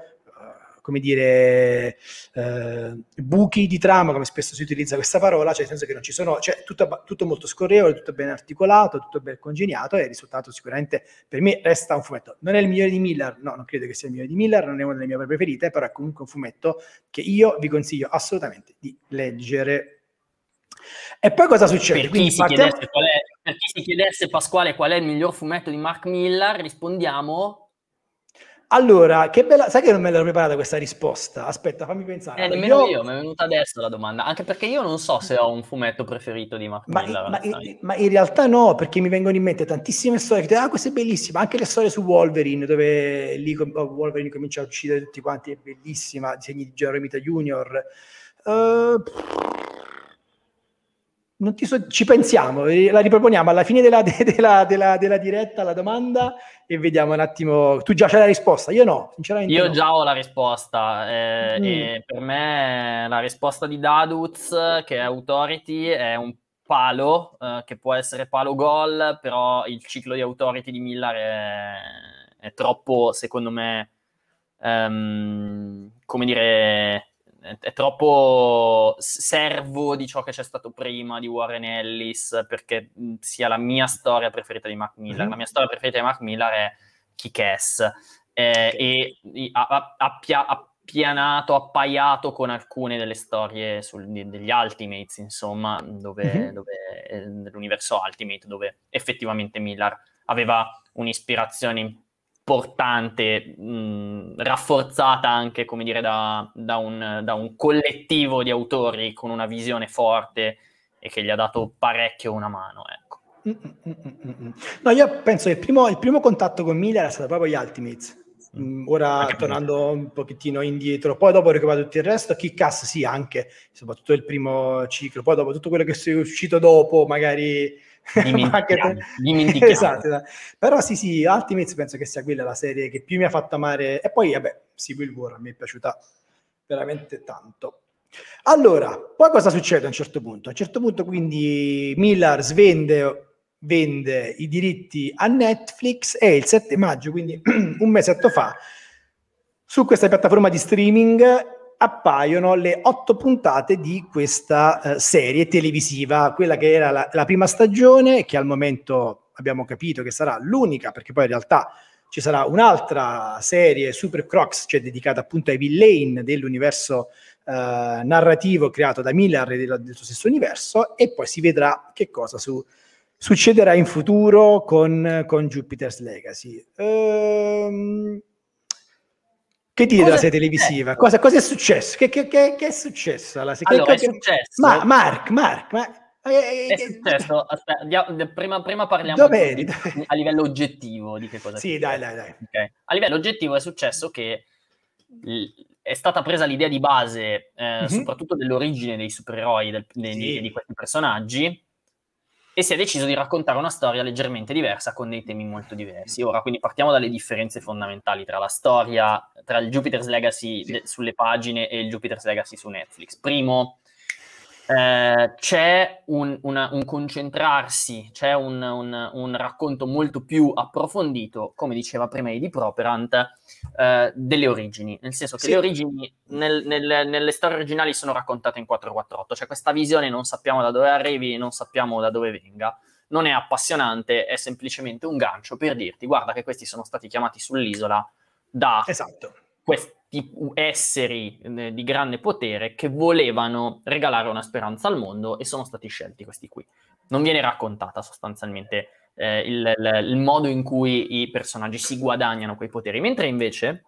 come dire, eh, buchi di trama, come spesso si utilizza questa parola, cioè nel senso che non ci sono, cioè tutto, tutto molto scorrevole, tutto ben articolato, tutto ben congegnato e il risultato sicuramente per me resta un fumetto. Non è il migliore di Miller, no, non credo che sia il migliore di Miller, non è una delle mie preferite, però è comunque un fumetto che io vi consiglio assolutamente di leggere. E poi cosa succede? Per chi, Quindi, si, parte... chiedesse è, per chi si chiedesse Pasquale qual è il miglior fumetto di Mark Miller, rispondiamo allora, che bella, sai che non me l'ero preparata questa risposta? Aspetta, fammi pensare. Eh, nemmeno io... io, mi è venuta adesso la domanda, anche perché io non so se ho un fumetto preferito di Mark ma, Miller. Ma, ma, in realtà no, perché mi vengono in mente tantissime storie, che ah questa è bellissima, anche le storie su Wolverine, dove lì oh, Wolverine comincia a uccidere tutti quanti, è bellissima, disegni di Jeremy Junior. Uh, So, ci pensiamo, eh, la riproponiamo alla fine della, della, della, della, diretta, la domanda e vediamo un attimo. Tu già c'hai la risposta, io no, sinceramente. Io no. già ho la risposta. Eh, mm. e per me la risposta di Daduz, che è Authority, è un palo, eh, che può essere palo gol, però il ciclo di Authority di Miller è, è troppo, secondo me, um, come dire è, troppo servo di ciò che c'è stato prima di Warren Ellis perché sia la mia storia preferita di Mac Miller. Mm-hmm. La mia storia preferita di Mac Miller è Kick-Ass eh, okay. e ha, appianato, appaiato con alcune delle storie sul, degli Ultimates, insomma, dove, mm-hmm. dove, dell'universo eh, Ultimate, dove effettivamente Miller aveva un'ispirazione portante, mh, rafforzata anche, come dire, da, da, un, da, un, collettivo di autori con una visione forte e che gli ha dato parecchio una mano, ecco. Mm, mm, mm, no, io penso che il primo, il primo contatto con Miller era stato proprio gli Ultimates, ora tornando un pochettino indietro, poi dopo ho recuperato tutto il resto, Kick-Ass sì anche, soprattutto il primo ciclo, poi dopo tutto quello che è uscito dopo, magari dimentichiamo, dimentichiamo. Esatto, esatto, Però sì, sì, Ultimates penso che sia quella la serie che più mi ha fatto amare. E poi, vabbè, Civil War mi è piaciuta veramente tanto. Allora, poi cosa succede a un certo punto? A un certo punto quindi Miller svende vende i diritti a Netflix e il 7 maggio, quindi un mesetto fa, su questa piattaforma di streaming appaiono le otto puntate di questa eh, serie televisiva, quella che era la, la prima stagione, che al momento abbiamo capito che sarà l'unica, perché poi in realtà ci sarà un'altra serie, Super Crocs, cioè dedicata appunto ai villain dell'universo eh, narrativo creato da Miller e del, del, stesso universo, e poi si vedrà che cosa su, succederà in futuro con, con Jupiter's Legacy. Ehm che dire della serie televisiva? Eh. Cosa, cosa, è successo? Che, che, che, che è successo? Alla serie? Allora, che, è successo. Ma Mark, Mark, ma... Eh, eh, è successo, aspetta, andiamo, prima, prima, parliamo di, a livello oggettivo di che cosa Sì, dai, dai, dai. Okay. A livello oggettivo è successo che è stata presa l'idea di base, eh, mm-hmm. soprattutto dell'origine dei supereroi, del, sì. di, di, questi personaggi, e si è deciso di raccontare una storia leggermente diversa con dei temi molto diversi. Ora, quindi partiamo dalle differenze fondamentali tra la storia, tra il Jupiter's Legacy sì. de- sulle pagine e il Jupiter's Legacy su Netflix. Primo, eh, c'è un, una, un, concentrarsi, c'è un, un, un, racconto molto più approfondito, come diceva prima Edi Properant, eh, delle origini, nel senso che sì. le origini nel, nel, nelle storie originali sono raccontate in 448, cioè questa visione non sappiamo da dove arrivi, non sappiamo da dove venga, non è appassionante, è semplicemente un gancio per dirti guarda che questi sono stati chiamati sull'isola da esatto. quest- di esseri eh, di grande potere che volevano regalare una speranza al mondo e sono stati scelti questi qui. Non viene raccontata sostanzialmente eh, il, il, il modo in cui i personaggi si guadagnano quei poteri, mentre invece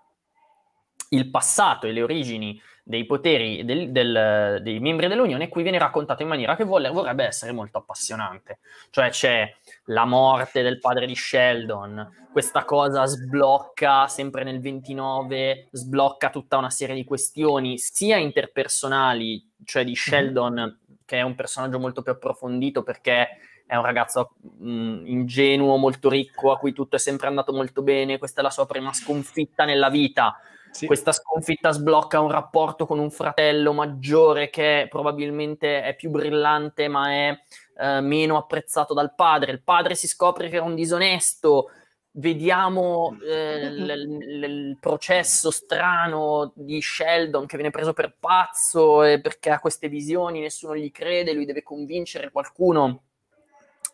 il passato e le origini dei poteri del, del, dei membri dell'Unione, qui viene raccontato in maniera che volle, vorrebbe essere molto appassionante. Cioè c'è la morte del padre di Sheldon, questa cosa sblocca sempre nel 29, sblocca tutta una serie di questioni, sia interpersonali, cioè di mhm. Sheldon, che è un personaggio molto più approfondito perché è un ragazzo mh, ingenuo, molto ricco, a cui tutto è sempre andato molto bene, questa è la sua prima sconfitta nella vita sì. Questa sconfitta sblocca un rapporto con un fratello maggiore che probabilmente è più brillante ma è eh, meno apprezzato dal padre. Il padre si scopre che era un disonesto. Vediamo eh, l- l- il processo strano di Sheldon che viene preso per pazzo perché ha queste visioni, nessuno gli crede, lui deve convincere qualcuno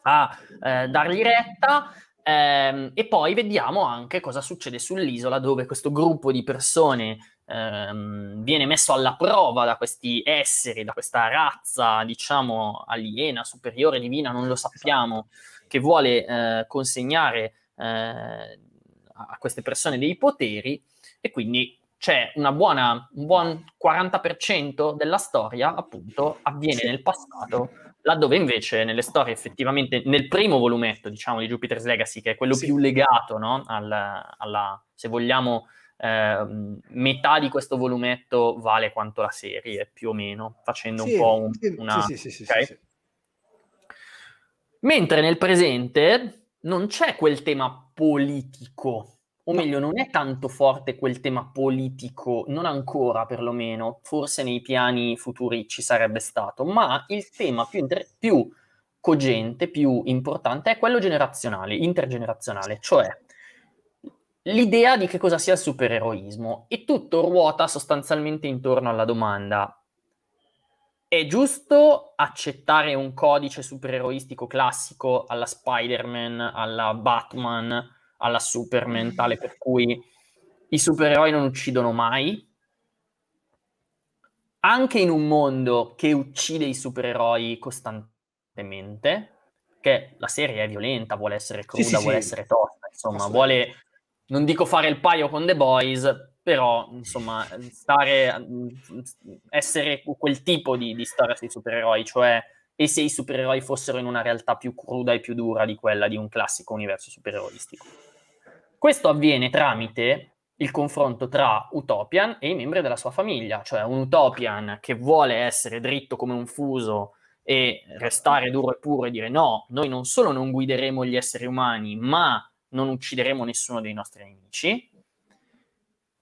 a eh, dargli retta. Ehm, e poi vediamo anche cosa succede sull'isola dove questo gruppo di persone ehm, viene messo alla prova da questi esseri, da questa razza, diciamo, aliena, superiore, divina, non lo esatto. sappiamo, che vuole eh, consegnare eh, a queste persone dei poteri e quindi c'è buona, un buon 40% della storia, appunto, avviene nel passato laddove invece nelle storie effettivamente, nel primo volumetto, diciamo, di Jupiter's Legacy, che è quello sì. più legato, no? Al, alla, se vogliamo, eh, metà di questo volumetto vale quanto la serie, più o meno, facendo sì, un po' un, una... Sì, sì, okay? Mentre nel presente non c'è quel tema politico o meglio, non è tanto forte quel tema politico, non ancora perlomeno, forse nei piani futuri ci sarebbe stato, ma il tema più, inter- più cogente, più importante è quello generazionale, intergenerazionale, cioè l'idea di che cosa sia il supereroismo e tutto ruota sostanzialmente intorno alla domanda è giusto accettare un codice supereroistico classico alla Spider-Man, alla Batman, alla super mentale per cui i supereroi non uccidono mai. Anche in un mondo che uccide i supereroi costantemente, che la serie è violenta, vuole essere cruda, sì, sì, vuole sì. essere tosta, insomma, vuole, non dico fare il paio con The Boys, però insomma, stare, essere quel tipo di, di storia sui supereroi, cioè e se i supereroi fossero in una realtà più cruda e più dura di quella di un classico universo supereroistico. Questo avviene tramite il confronto tra Utopian e i membri della sua famiglia, cioè un Utopian che vuole essere dritto come un fuso e restare duro e puro e dire no, noi non solo non guideremo gli esseri umani, ma non uccideremo nessuno dei nostri nemici,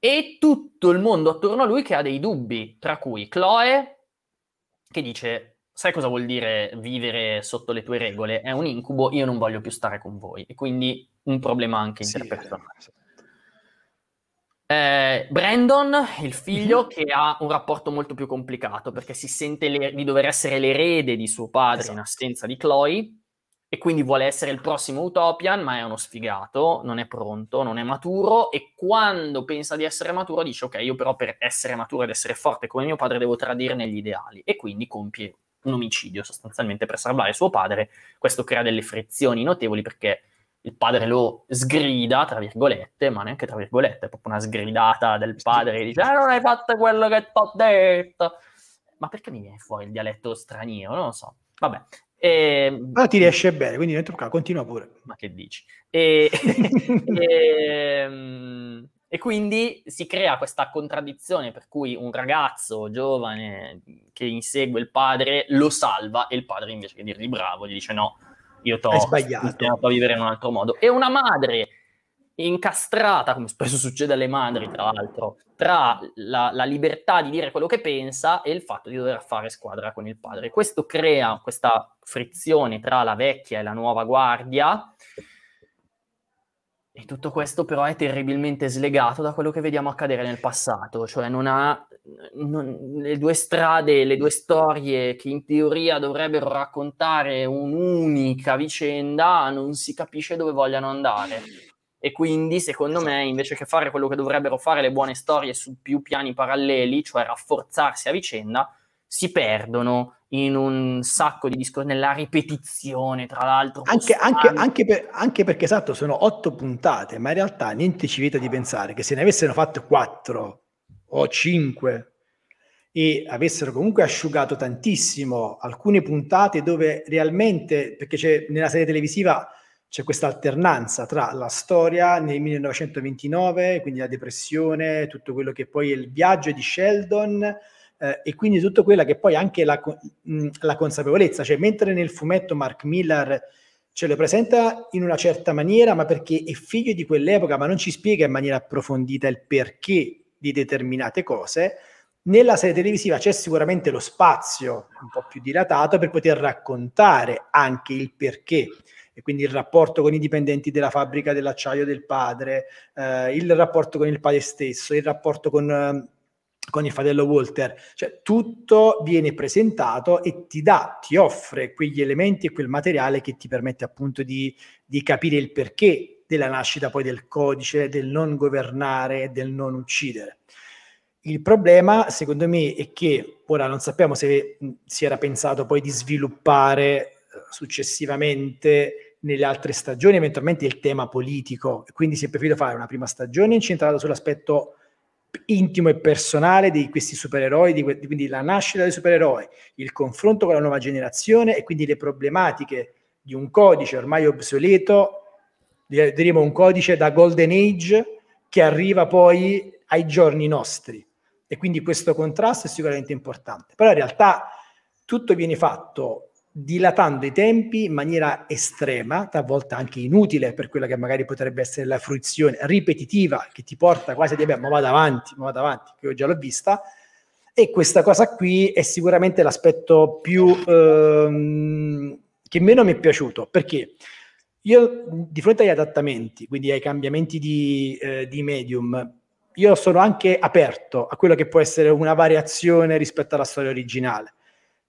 e tutto il mondo attorno a lui che ha dei dubbi, tra cui Chloe, che dice sai cosa vuol dire vivere sotto le tue regole? È un incubo, io non voglio più stare con voi. E quindi un problema anche interpersonale. Sì, esatto. eh, Brandon, il figlio, mhm. che ha un rapporto molto più complicato perché si sente le- di dover essere l'erede di suo padre esatto. in assenza di Chloe e quindi vuole essere il prossimo Utopian, ma è uno sfigato, non è pronto, non è maturo e quando pensa di essere maturo dice ok, io però per essere maturo ed essere forte come mio padre devo tradirne gli ideali e quindi compie un omicidio sostanzialmente per salvare suo padre. Questo crea delle frizioni notevoli perché il padre lo sgrida, tra virgolette, ma neanche tra virgolette, è proprio una sgridata del padre che dice: eh, Non hai fatto quello che ti ho detto. Ma perché mi viene fuori il dialetto straniero? Non lo so. Vabbè, e... Ehm, ma ti riesce bene, quindi non tocca, continua pure. Ma che dici? E... e... Ehm, e quindi si crea questa contraddizione per cui un ragazzo giovane che insegue il padre lo salva e il padre invece di dirgli bravo gli dice no, io t'ho insegnato a vivere in un altro modo. E una madre incastrata, come spesso succede alle madri tra l'altro, tra la, la libertà di dire quello che pensa e il fatto di dover fare squadra con il padre. Questo crea questa frizione tra la vecchia e la nuova guardia e tutto questo però è terribilmente slegato da quello che vediamo accadere nel passato, cioè non ha non, le due strade, le due storie che in teoria dovrebbero raccontare un'unica vicenda, non si capisce dove vogliano andare. E quindi, secondo me, invece che fare quello che dovrebbero fare le buone storie su più piani paralleli, cioè rafforzarsi a vicenda, si perdono in un sacco di discorsi, nella ripetizione, tra l'altro. Anche, anche, anche, per, anche, perché, esatto, sono otto puntate, ma in realtà niente ci vieta di pensare che se ne avessero fatte quattro o cinque e avessero comunque asciugato tantissimo alcune puntate dove realmente, perché c'è nella serie televisiva c'è questa alternanza tra la storia nel 1929, quindi la depressione, tutto quello che poi è il viaggio di Sheldon, eh, e quindi tutto quello che poi anche la, la consapevolezza, cioè mentre nel fumetto Mark Miller ce lo presenta in una certa maniera, ma perché è figlio di quell'epoca, ma non ci spiega in maniera approfondita il perché di determinate cose, nella serie televisiva c'è sicuramente lo spazio un po' più dilatato per poter raccontare anche il perché e quindi il rapporto con i dipendenti della fabbrica dell'acciaio del padre, eh, il rapporto con il padre stesso, il rapporto con eh, con il fratello Walter, cioè tutto viene presentato e ti dà, ti offre quegli elementi e quel materiale che ti permette appunto di, di capire il perché della nascita poi del codice, del non governare, del non uccidere. Il problema, secondo me, è che ora non sappiamo se si era pensato poi di sviluppare eh, successivamente nelle altre stagioni eventualmente il tema politico, quindi si è preferito fare una prima stagione incentrata sull'aspetto politico intimo e personale di questi supereroi, di que- quindi la nascita dei supereroi, il confronto con la nuova generazione e quindi le problematiche di un codice ormai obsoleto, diremo un codice da golden age che arriva poi ai giorni nostri. E quindi questo contrasto è sicuramente importante. Però in realtà tutto viene fatto dilatando i tempi in maniera estrema, talvolta anche inutile per quella che magari potrebbe essere la fruizione ripetitiva che ti porta quasi a dire, ma vado avanti, ma vado avanti, che io già l'ho vista. E questa cosa qui è sicuramente l'aspetto più ehm, che meno mi è piaciuto, perché io di fronte agli adattamenti, quindi ai cambiamenti di, eh, di medium, io sono anche aperto a quello che può essere una variazione rispetto alla storia originale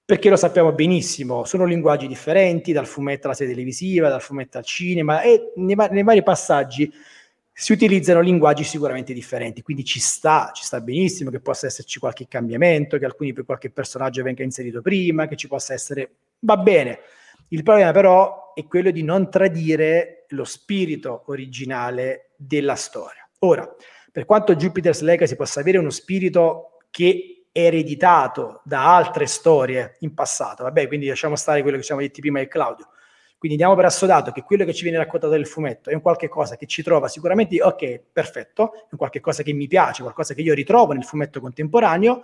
perché lo sappiamo benissimo, sono linguaggi differenti dal fumetto alla serie televisiva, dal fumetto al cinema e nei, nei vari passaggi si utilizzano linguaggi sicuramente differenti, quindi ci sta, ci sta benissimo che possa esserci qualche cambiamento, che alcuni per qualche personaggio venga inserito prima, che ci possa essere, va bene. Il problema però è quello di non tradire lo spirito originale della storia. Ora, per quanto Jupiter's Legacy possa avere uno spirito che ereditato da altre storie in passato. Vabbè, quindi lasciamo stare quello che ci siamo detti prima di Claudio. Quindi diamo per assodato che quello che ci viene raccontato nel fumetto è un qualche cosa che ci trova sicuramente, ok, perfetto, è un qualche cosa che mi piace, qualcosa che io ritrovo nel fumetto contemporaneo,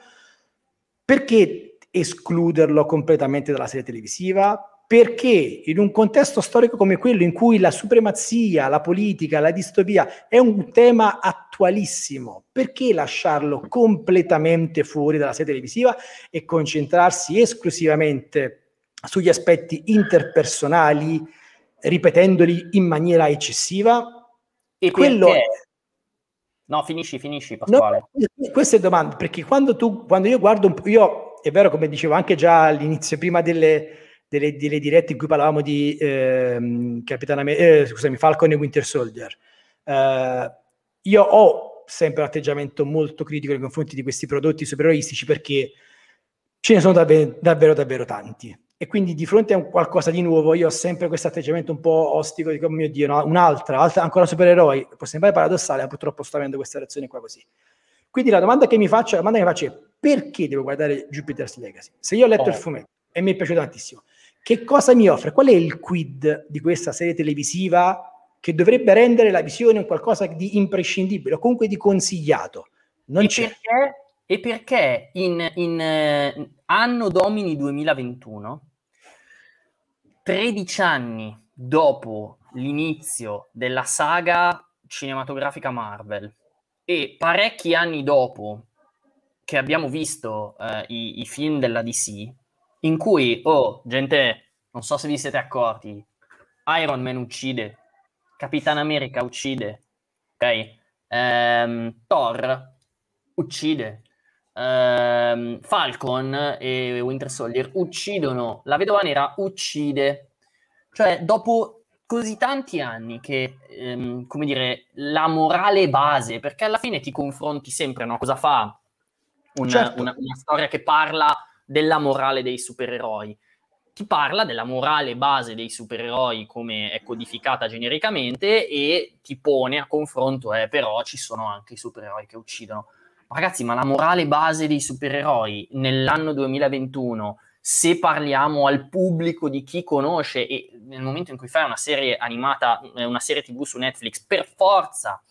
perché escluderlo completamente dalla serie televisiva? perché in un contesto storico come quello in cui la supremazia, la politica, la distopia è un tema attualissimo, perché lasciarlo completamente fuori dalla sede televisiva e concentrarsi esclusivamente sugli aspetti interpersonali, ripetendoli in maniera eccessiva? E quello perché? No, finisci, finisci Pasquale. No, eh, queste domande, perché quando tu, quando io guardo, io è vero come dicevo anche già all'inizio, prima delle, delle, delle dirette in cui parlavamo di ehm, Capitano, eh, scusami, Falcon e Winter Soldier. Eh, io ho sempre un atteggiamento molto critico nei confronti di questi prodotti supereroistici perché ce ne sono davvero, davvero, davvero tanti. E quindi di fronte a un qualcosa di nuovo io ho sempre questo atteggiamento un po' ostico, dico, oh mio Dio, no, un'altra, altra, ancora supereroi, può sembrare paradossale, ma purtroppo sto avendo questa reazione qua così. Quindi la domanda che mi faccio, che faccio è perché devo guardare Jupiter's Legacy? Se io ho letto oh. il fumetto e mi è piaciuto tantissimo, che cosa mi offre? Qual è il quid di questa serie televisiva che dovrebbe rendere la visione un qualcosa di imprescindibile o comunque di consigliato? Non e c'è. Perché, e perché in, in eh, anno domini 2021, 13 anni dopo l'inizio della saga cinematografica Marvel e parecchi anni dopo che abbiamo visto eh, i, i film della DC, in cui, oh, gente, non so se vi siete accorti, Iron Man uccide, Capitan America uccide, ok? Ehm, Thor uccide, ehm, Falcon e Winter Soldier uccidono, la vedova nera uccide. Cioè, dopo così tanti anni che, ehm, come dire, la morale base, perché alla fine ti confronti sempre, no? Cosa fa una, certo. una, una storia che parla della morale dei supereroi. Ti parla della morale base dei supereroi come è codificata genericamente e ti pone a confronto, eh, però ci sono anche i supereroi che uccidono. Ragazzi, ma la morale base dei supereroi nell'anno 2021 se parliamo al pubblico di chi conosce e nel momento in cui fai una serie animata, eh, una serie tv su Netflix, per forza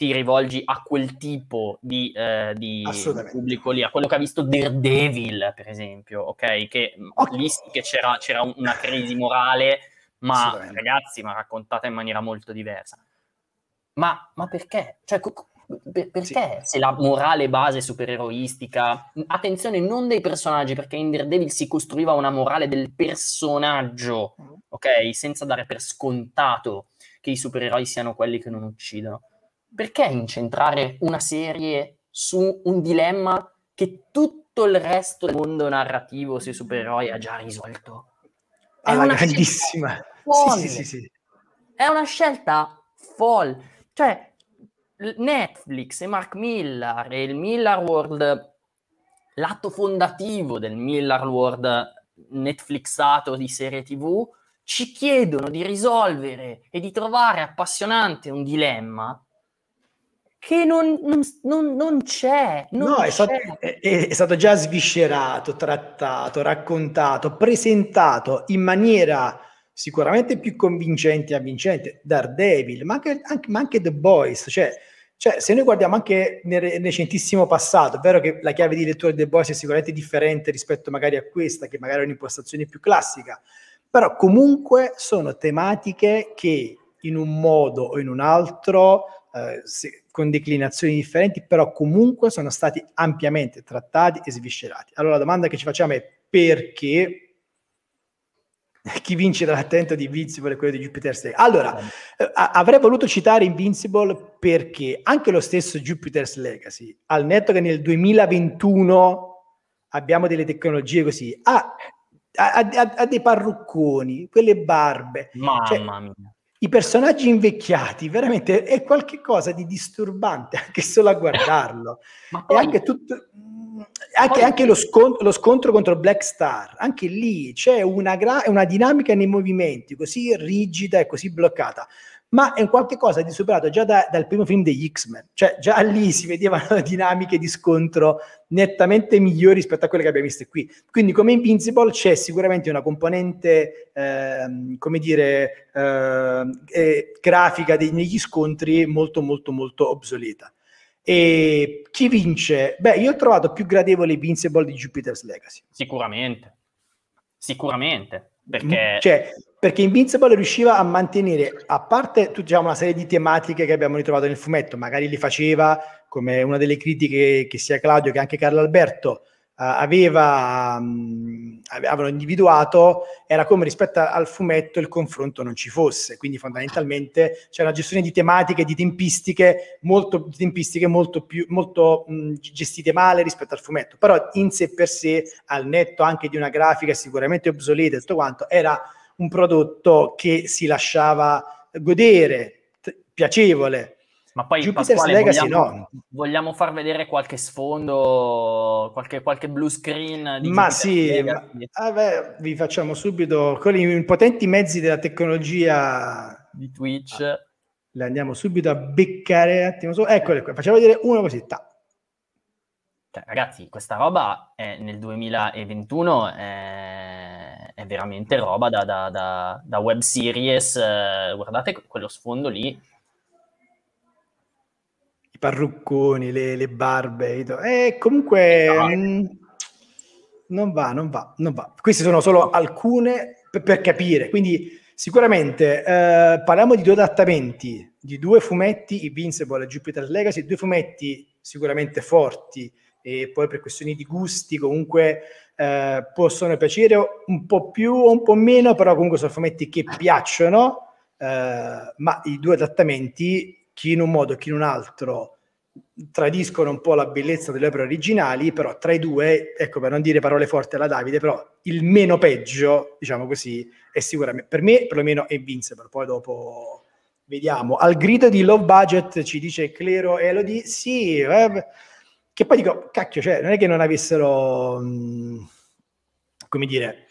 ti rivolgi a quel tipo di, eh, di pubblico lì, a quello che ha visto Daredevil, per esempio, ok? Che okay. lì che c'era, c'era, una crisi morale, ma ragazzi, ma raccontata in maniera molto diversa. Ma, ma perché? Cioè, co- per, perché sì. se la morale base supereroistica, attenzione, non dei personaggi, perché in Daredevil si costruiva una morale del personaggio, mm. ok? Senza dare per scontato che i supereroi siano quelli che non uccidono perché incentrare una serie su un dilemma che tutto il resto del mondo narrativo sui supereroi ha già risolto? È Alla una grandissima. Sì, sì, sì, È una scelta folle. Cioè, Netflix e Mark Miller e il Miller World, l'atto fondativo del Miller World Netflixato di serie TV, ci chiedono di risolvere e di trovare appassionante un dilemma che non, non, non, non c'è. no, c'è. È, stato, è, è, stato, già sviscerato, trattato, raccontato, presentato in maniera sicuramente più convincente e avvincente, Daredevil, ma anche, anche, ma anche The Boys, cioè, cioè, se noi guardiamo anche nel recentissimo passato, è vero che la chiave di lettura di The Boys è sicuramente differente rispetto magari a questa, che magari è un'impostazione più classica, però comunque sono tematiche che in un modo o in un altro eh, con declinazioni differenti, però comunque sono stati ampiamente trattati e sviscerati. Allora la domanda che ci facciamo è perché chi vince dall'attento di Invincible è quello di Jupiter 6. Allora, eh, avrei voluto citare Invincible perché anche lo stesso Jupiter's Legacy, al netto che nel 2021 abbiamo delle tecnologie così, ha, ha, ha, ha dei parrucconi, quelle barbe. Mamma cioè, mia i personaggi invecchiati, veramente è qualcosa di disturbante anche solo a guardarlo. Ma poi, e anche, tutto, mm, anche, poi... anche lo, scontro, lo, scontro, contro Black Star, anche lì c'è una, gra- una dinamica nei movimenti così rigida e così bloccata ma è un qualche cosa di superato già da, dal primo film degli X-Men, cioè già lì si vedevano dinamiche di scontro nettamente migliori rispetto a quelle che abbiamo visto qui. Quindi come Invincible c'è sicuramente una componente, eh, come dire, eh, eh, grafica dei, negli scontri molto molto molto obsoleta. E chi vince? Beh, io ho trovato più gradevole Invincible di Jupiter's Legacy. Sicuramente, sicuramente, perché... Cioè, perché Invincible riusciva a mantenere, a parte diciamo, una serie di tematiche che abbiamo ritrovato nel fumetto, magari li faceva come una delle critiche che sia Claudio che anche Carlo Alberto uh, aveva, um, avevano individuato, era come rispetto al fumetto il confronto non ci fosse, quindi fondamentalmente c'è una gestione di tematiche, di tempistiche molto, di tempistiche molto, più, molto mh, mm, gestite male rispetto al fumetto, però in sé per sé, al netto anche di una grafica sicuramente obsoleta e tutto quanto, era un prodotto che si lasciava godere, piacevole. Ma poi Jupiter's Pasquale, Legacy vogliamo, no. Vogliamo far vedere qualche sfondo, qualche, qualche blue screen di Ma Jupiter's sì, ma, ah beh, vi facciamo subito con i potenti mezzi della tecnologia di Twitch. Ah, le andiamo subito a beccare un attimo. Eccole qua, facciamo vedere una cosetta. Cioè, ragazzi, questa roba è, nel 2021 è è veramente roba da, da, da, da web series. Eh, guardate quello sfondo lì. I parrucconi, le, le barbe. E to- eh, comunque no. Esatto. Mm, non va, non va, non va. Queste sono solo alcune per, per capire. Quindi sicuramente eh, parliamo di due adattamenti, di due fumetti, Invincible e Jupiter Legacy, due fumetti sicuramente forti e poi per questioni di gusti comunque eh, possono piacere un po' più o un po' meno, però comunque sono fumetti che piacciono, eh, ma i due adattamenti, chi in un modo, chi in un altro, tradiscono un po' la bellezza delle opere originali, però tra i due, ecco per non dire parole forti alla Davide, però il meno peggio, diciamo così, è sicuramente, per me perlomeno è Invincible, poi dopo vediamo. Al grido di low budget ci dice Clero Elodie, sì, eh, che poi dico, cacchio, cioè, non è che non avessero, mm, come dire,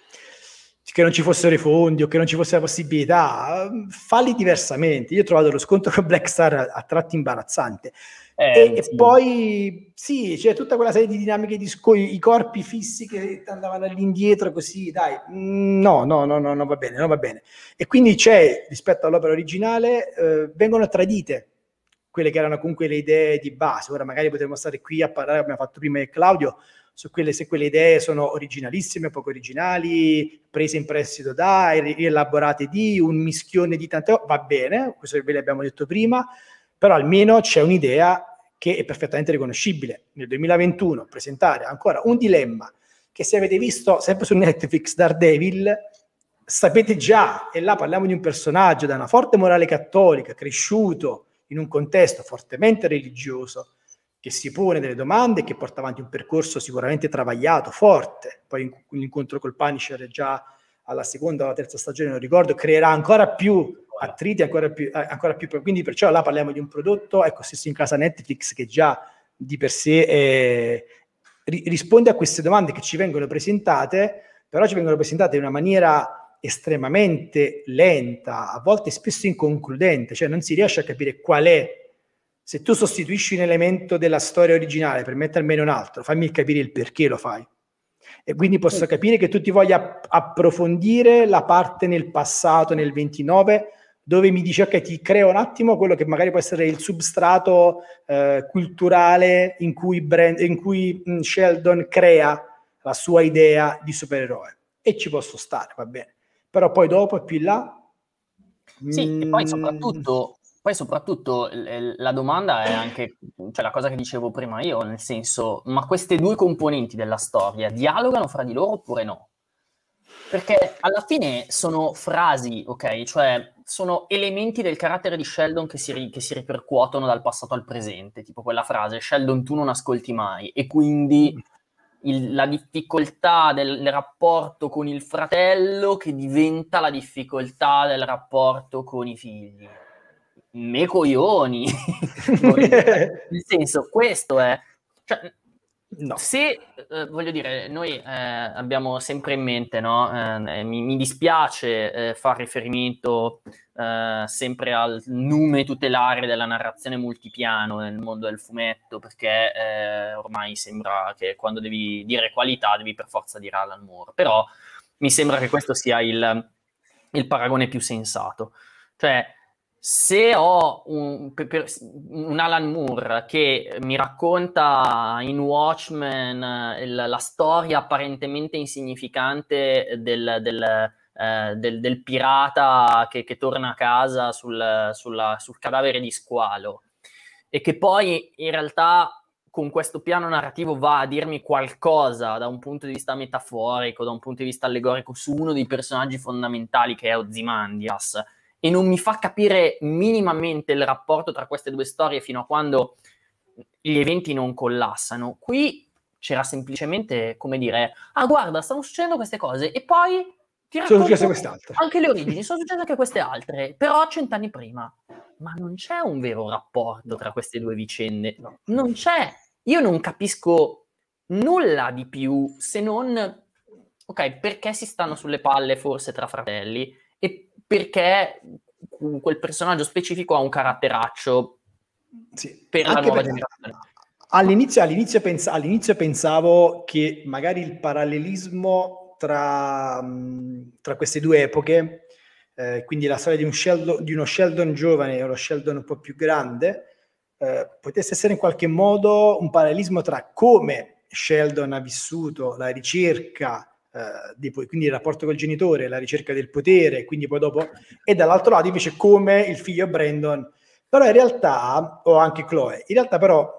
che non ci fossero i fondi o che non ci fosse la possibilità, falli diversamente. Io ho trovato lo scontro con Blackstar a, tratti imbarazzante. Eh, e, sì. e, poi sì, c'è tutta quella serie di dinamiche di scoglio, i corpi fissi che andavano all'indietro così, dai, mm, no, no, no, no, no va bene, non va bene. E quindi c'è, rispetto all'opera originale, eh, vengono tradite quelle che erano comunque le idee di base. Ora magari potremmo stare qui a parlare, abbiamo fatto prima e Claudio, su quelle, se quelle idee sono originalissime, poco originali, prese in prestito da, rielaborate di, un mischione di tante cose, va bene, questo ve l'abbiamo detto prima, però almeno c'è un'idea che è perfettamente riconoscibile. Nel 2021 presentare ancora un dilemma che se avete visto sempre su Netflix Daredevil, sapete già, e là parliamo di un personaggio da una forte morale cattolica, cresciuto, in un contesto fortemente religioso che si pone delle domande e che porta avanti un percorso sicuramente travagliato, forte. Poi l'incontro col Punisher già alla seconda o alla terza stagione, non ricordo, creerà ancora più attriti, ancora più, eh, ancora più... Quindi perciò là parliamo di un prodotto, ecco, stesso in casa Netflix, che già di per sé eh, risponde a queste domande che ci vengono presentate, però ci vengono presentate in una maniera estremamente lenta, a volte spesso inconcludente, cioè non si riesce a capire qual è. Se tu sostituisci un elemento della storia originale per mettermene un altro, fammi capire il perché lo fai. E quindi posso certo. capire che tu ti voglia approfondire la parte nel passato, nel 29, dove mi dice ok, ti creo un attimo quello che magari può essere il substrato eh, culturale in cui, Brand, in cui mh, mm, Sheldon crea la sua idea di supereroe. E ci posso stare, va bene però poi dopo è più in là... Sì, mm. e poi mm. soprattutto poi soprattutto la domanda è eh. anche, cioè la cosa che dicevo prima io, nel senso, ma queste due componenti della storia dialogano fra di loro oppure no? Perché alla fine sono frasi, ok? Cioè sono elementi del carattere di Sheldon che si, che si ripercuotono dal passato al presente, tipo quella frase, Sheldon tu non ascolti mai, e quindi mm il, la difficoltà del, del, rapporto con il fratello che diventa la difficoltà del rapporto con i figli. Me coglioni! Nel senso, questo è... Cioè, No. Se, eh, voglio dire, noi eh, abbiamo sempre in mente, no? eh, mi, mi, dispiace eh, far riferimento eh, sempre al nome tutelare della narrazione multipiano nel mondo del fumetto, perché eh, ormai sembra che quando devi dire qualità devi per forza dire Alan Moore, però mi sembra che questo sia il, il paragone più sensato. Cioè, se ho un, un, Alan Moore che mi racconta in Watchmen eh, il, la storia apparentemente insignificante del, del, eh, del, del pirata che, che, torna a casa sul, sulla, sul cadavere di squalo e che poi in realtà con questo piano narrativo va a dirmi qualcosa da un punto di vista metaforico, da un punto di vista allegorico su uno dei personaggi fondamentali che è Ozymandias e non mi fa capire minimamente il rapporto tra queste due storie fino a quando gli eventi non collassano. Qui c'era semplicemente come dire, ah guarda, stanno succedendo queste cose e poi ti sono successe quest'altra. Anche le origini, sono successe anche queste altre, però cent'anni prima. Ma non c'è un vero rapporto tra queste due vicende, non c'è. Io non capisco nulla di più se non, ok, perché si stanno sulle palle forse tra fratelli e perché quel personaggio specifico ha un caratteraccio sì, per la nuova perché... generazione. All'inizio, all'inizio, pens- all'inizio, pensavo che magari il parallelismo tra, mm, tra queste due epoche, eh, quindi la storia di, un Sheldon, di uno Sheldon giovane e uno Sheldon un po' più grande, eh, potesse essere in qualche modo un parallelismo tra come Sheldon ha vissuto la ricerca eh, di, quindi il rapporto col genitore, la ricerca del potere, quindi poi dopo, e dall'altro lato invece come il figlio Brandon, però in realtà, o anche Chloe, in realtà però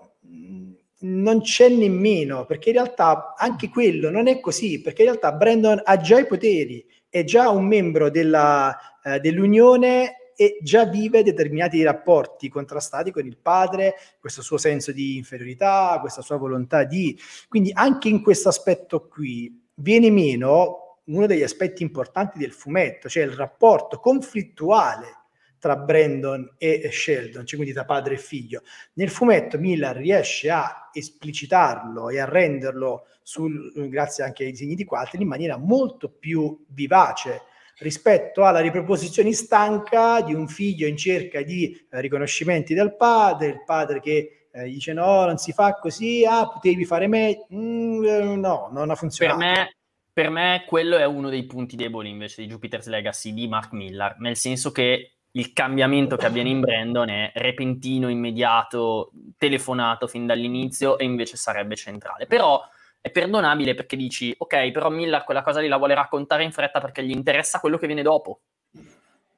non c'è nemmeno, perché in realtà anche quello non è così, perché in realtà Brandon ha già i poteri, è già un membro della, eh, dell'Unione e già vive determinati rapporti contrastati con il padre, questo suo senso di inferiorità, questa sua volontà di... Quindi anche in questo aspetto qui viene meno uno degli aspetti importanti del fumetto, cioè il rapporto conflittuale tra Brandon e Sheldon, cioè quindi tra padre e figlio. Nel fumetto Miller riesce a esplicitarlo e a renderlo, sul, grazie anche ai disegni di Quattro, in maniera molto più vivace rispetto alla riproposizione stanca di un figlio in cerca di eh, riconoscimenti dal padre, il padre che eh, dice no, non si fa così, ah, potevi fare meglio, mm, eh, no, non ha funzionato. Per me, per me quello è uno dei punti deboli invece di Jupiter's Legacy di Mark Miller, nel senso che il cambiamento che avviene in Brandon è repentino, immediato, telefonato fin dall'inizio e invece sarebbe centrale. Però è perdonabile perché dici, ok, però Miller quella cosa lì la vuole raccontare in fretta perché gli interessa quello che viene dopo.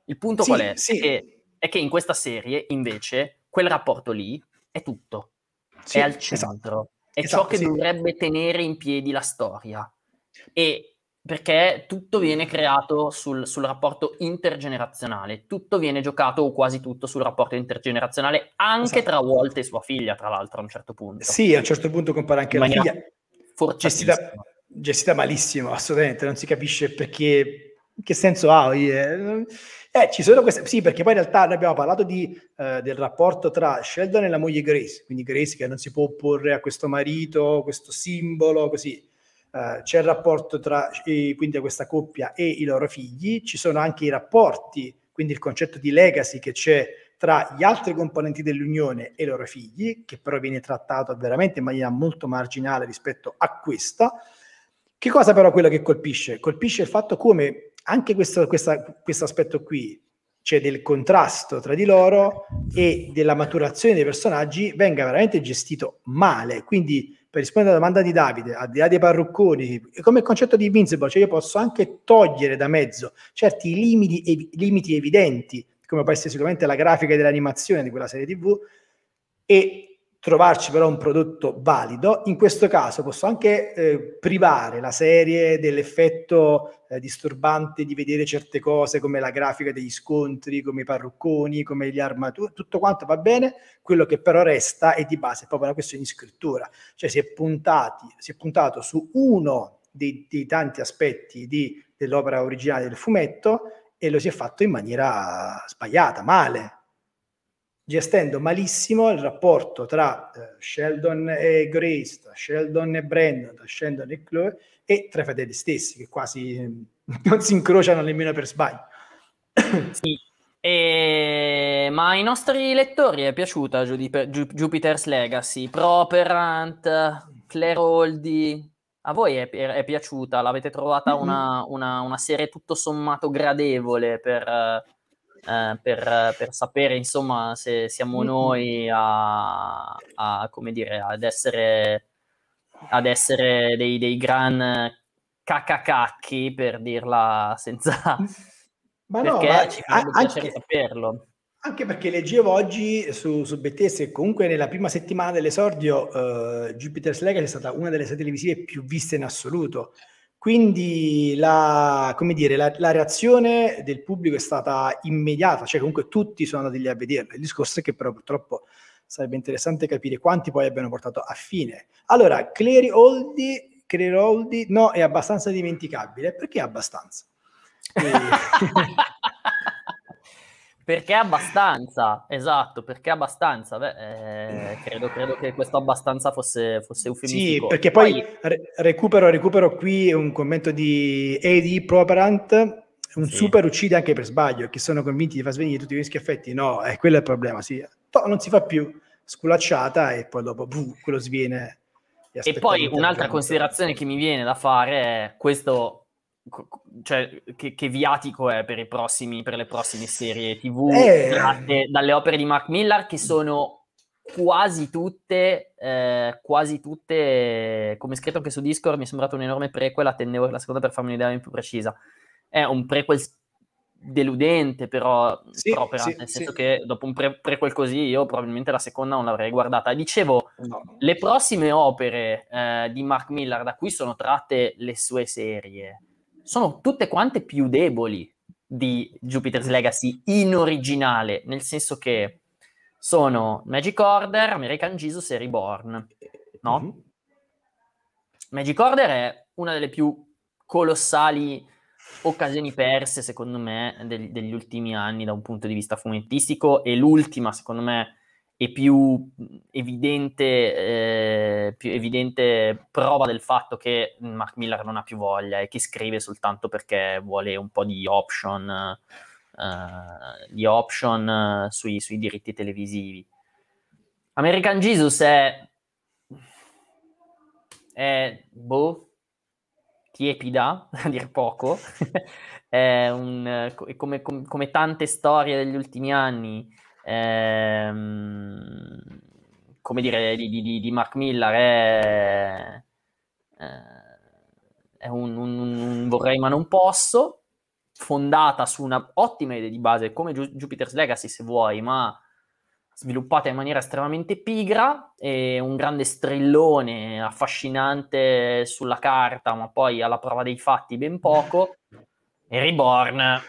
Il punto sì, qual è? Sì. È, che, è che in questa serie invece quel rapporto lì è tutto, sì, è al esatto, centro, esatto. è esatto, ciò che sì. dovrebbe tenere in piedi la storia. E perché tutto viene creato sul, sul, rapporto intergenerazionale, tutto viene giocato o quasi tutto sul rapporto intergenerazionale, anche esatto. tra Walt e sua figlia, tra l'altro, a un certo punto. Sì, a un certo punto compare anche la figlia. Gestita, gestita malissimo, assolutamente, non si capisce perché, che senso ha. Yeah. Eh, ci sono queste, sì, perché poi in realtà noi abbiamo parlato di, eh, del rapporto tra Sheldon e la moglie Grace, quindi Grace che non si può opporre a questo marito, questo simbolo, così. Eh, c'è il rapporto tra quindi questa coppia e i loro figli, ci sono anche i rapporti, quindi il concetto di legacy che c'è tra gli altri componenti dell'unione e i loro figli, che però viene trattato veramente in maniera molto marginale rispetto a questa. Che cosa però quello che colpisce? Colpisce il fatto come anche questo, questo aspetto qui, cioè del contrasto tra di loro e della maturazione dei personaggi, venga veramente gestito male. Quindi, per rispondere alla domanda di Davide, al di là dei parrucconi, come concetto di Invincible, cioè io posso anche togliere da mezzo certi limiti, ev- limiti evidenti, come può essere sicuramente la grafica dell'animazione di quella serie TV, e trovarci però un prodotto valido. In questo caso posso anche eh, privare la serie dell'effetto eh, disturbante di vedere certe cose come la grafica degli scontri, come i parrucconi, come gli armature, tutto quanto va bene, quello che però resta è di base è proprio una questione di scrittura, cioè si è, puntati, si è puntato su uno dei, dei tanti aspetti di, dell'opera originale del fumetto e lo si è fatto in maniera sbagliata, male, gestendo malissimo il rapporto tra eh, Sheldon e Grace, tra Sheldon e Brandon, tra Sheldon e Chloe e tra i fratelli stessi che quasi eh, non si incrociano nemmeno per sbaglio. Sì. E... Ma ai nostri lettori è piaciuta Jupiter, Jupiter's Legacy, Properant, Claire Holdi, a voi è, è, è piaciuta? L'avete trovata mm-hmm. una, una, una, serie tutto sommato gradevole per, eh, eh, per, per, sapere insomma se siamo noi a, a come dire, ad essere, ad essere dei, dei gran cacacacchi per dirla senza... Ma perché no, ma ci farebbe anche... piacere saperlo. Anche perché leggevo oggi su, su Bethesda che comunque nella prima settimana dell'esordio uh, Jupiter's Legacy è stata una delle serie televisive più viste in assoluto. Quindi la, dire, la, la, reazione del pubblico è stata immediata, cioè comunque tutti sono andati lì a vederla. Il discorso è che però purtroppo sarebbe interessante capire quanti poi abbiano portato a fine. Allora, Clary Oldi, Clery Oldi no, è abbastanza dimenticabile. Perché abbastanza? E... Perché abbastanza, esatto, perché abbastanza, beh, eh, credo, credo, che questo abbastanza fosse, fosse eufemistico. Sì, perché poi, poi... Re- recupero, recupero, qui un commento di AD Properant, un sì. super uccide anche per sbaglio, che sono convinti di far svenire tutti i rischi effetti, no, eh, è quello il problema, sì. No, non si fa più, sculacciata e poi dopo buh, quello sviene. E poi un'altra considerazione che mi viene da fare è questo cioè, che, che, viatico è per, i prossimi, per le prossime serie TV eh. tratte dalle opere di Mark Millar che sono quasi tutte, eh, quasi tutte, come scritto anche su Discord, mi è sembrato un enorme prequel, attendevo la seconda per farmi un'idea più precisa. È un prequel deludente, però sì, propera, sì, nel senso sì. che dopo un pre- prequel così io probabilmente la seconda non l'avrei guardata. Dicevo, no. le prossime opere eh, di Mark Millar da cui sono tratte le sue serie, sono tutte quante più deboli di Jupiter's Legacy in originale, nel senso che sono Magic Order, American Jesus e Reborn, no? Mm-hmm. Magic Order è una delle più colossali occasioni perse, secondo me, degli, degli ultimi anni da un punto di vista fumettistico e l'ultima, secondo me, e più evidente, eh, più evidente, prova del fatto che Mark Miller non ha più voglia e che scrive soltanto perché vuole un po' di option, eh, di option eh, sui, sui, diritti televisivi. American Jesus è, è boh, tiepida, a dir poco, è un, come, come, come tante storie degli ultimi anni ehm, come dire, di, di, di, Mark Miller è, eh, è un, un, un, vorrei ma non posso, fondata su un'ottima idea di base come Ju- Jupiter's Legacy se vuoi, ma sviluppata in maniera estremamente pigra, e un grande strillone affascinante sulla carta, ma poi alla prova dei fatti ben poco. E Reborn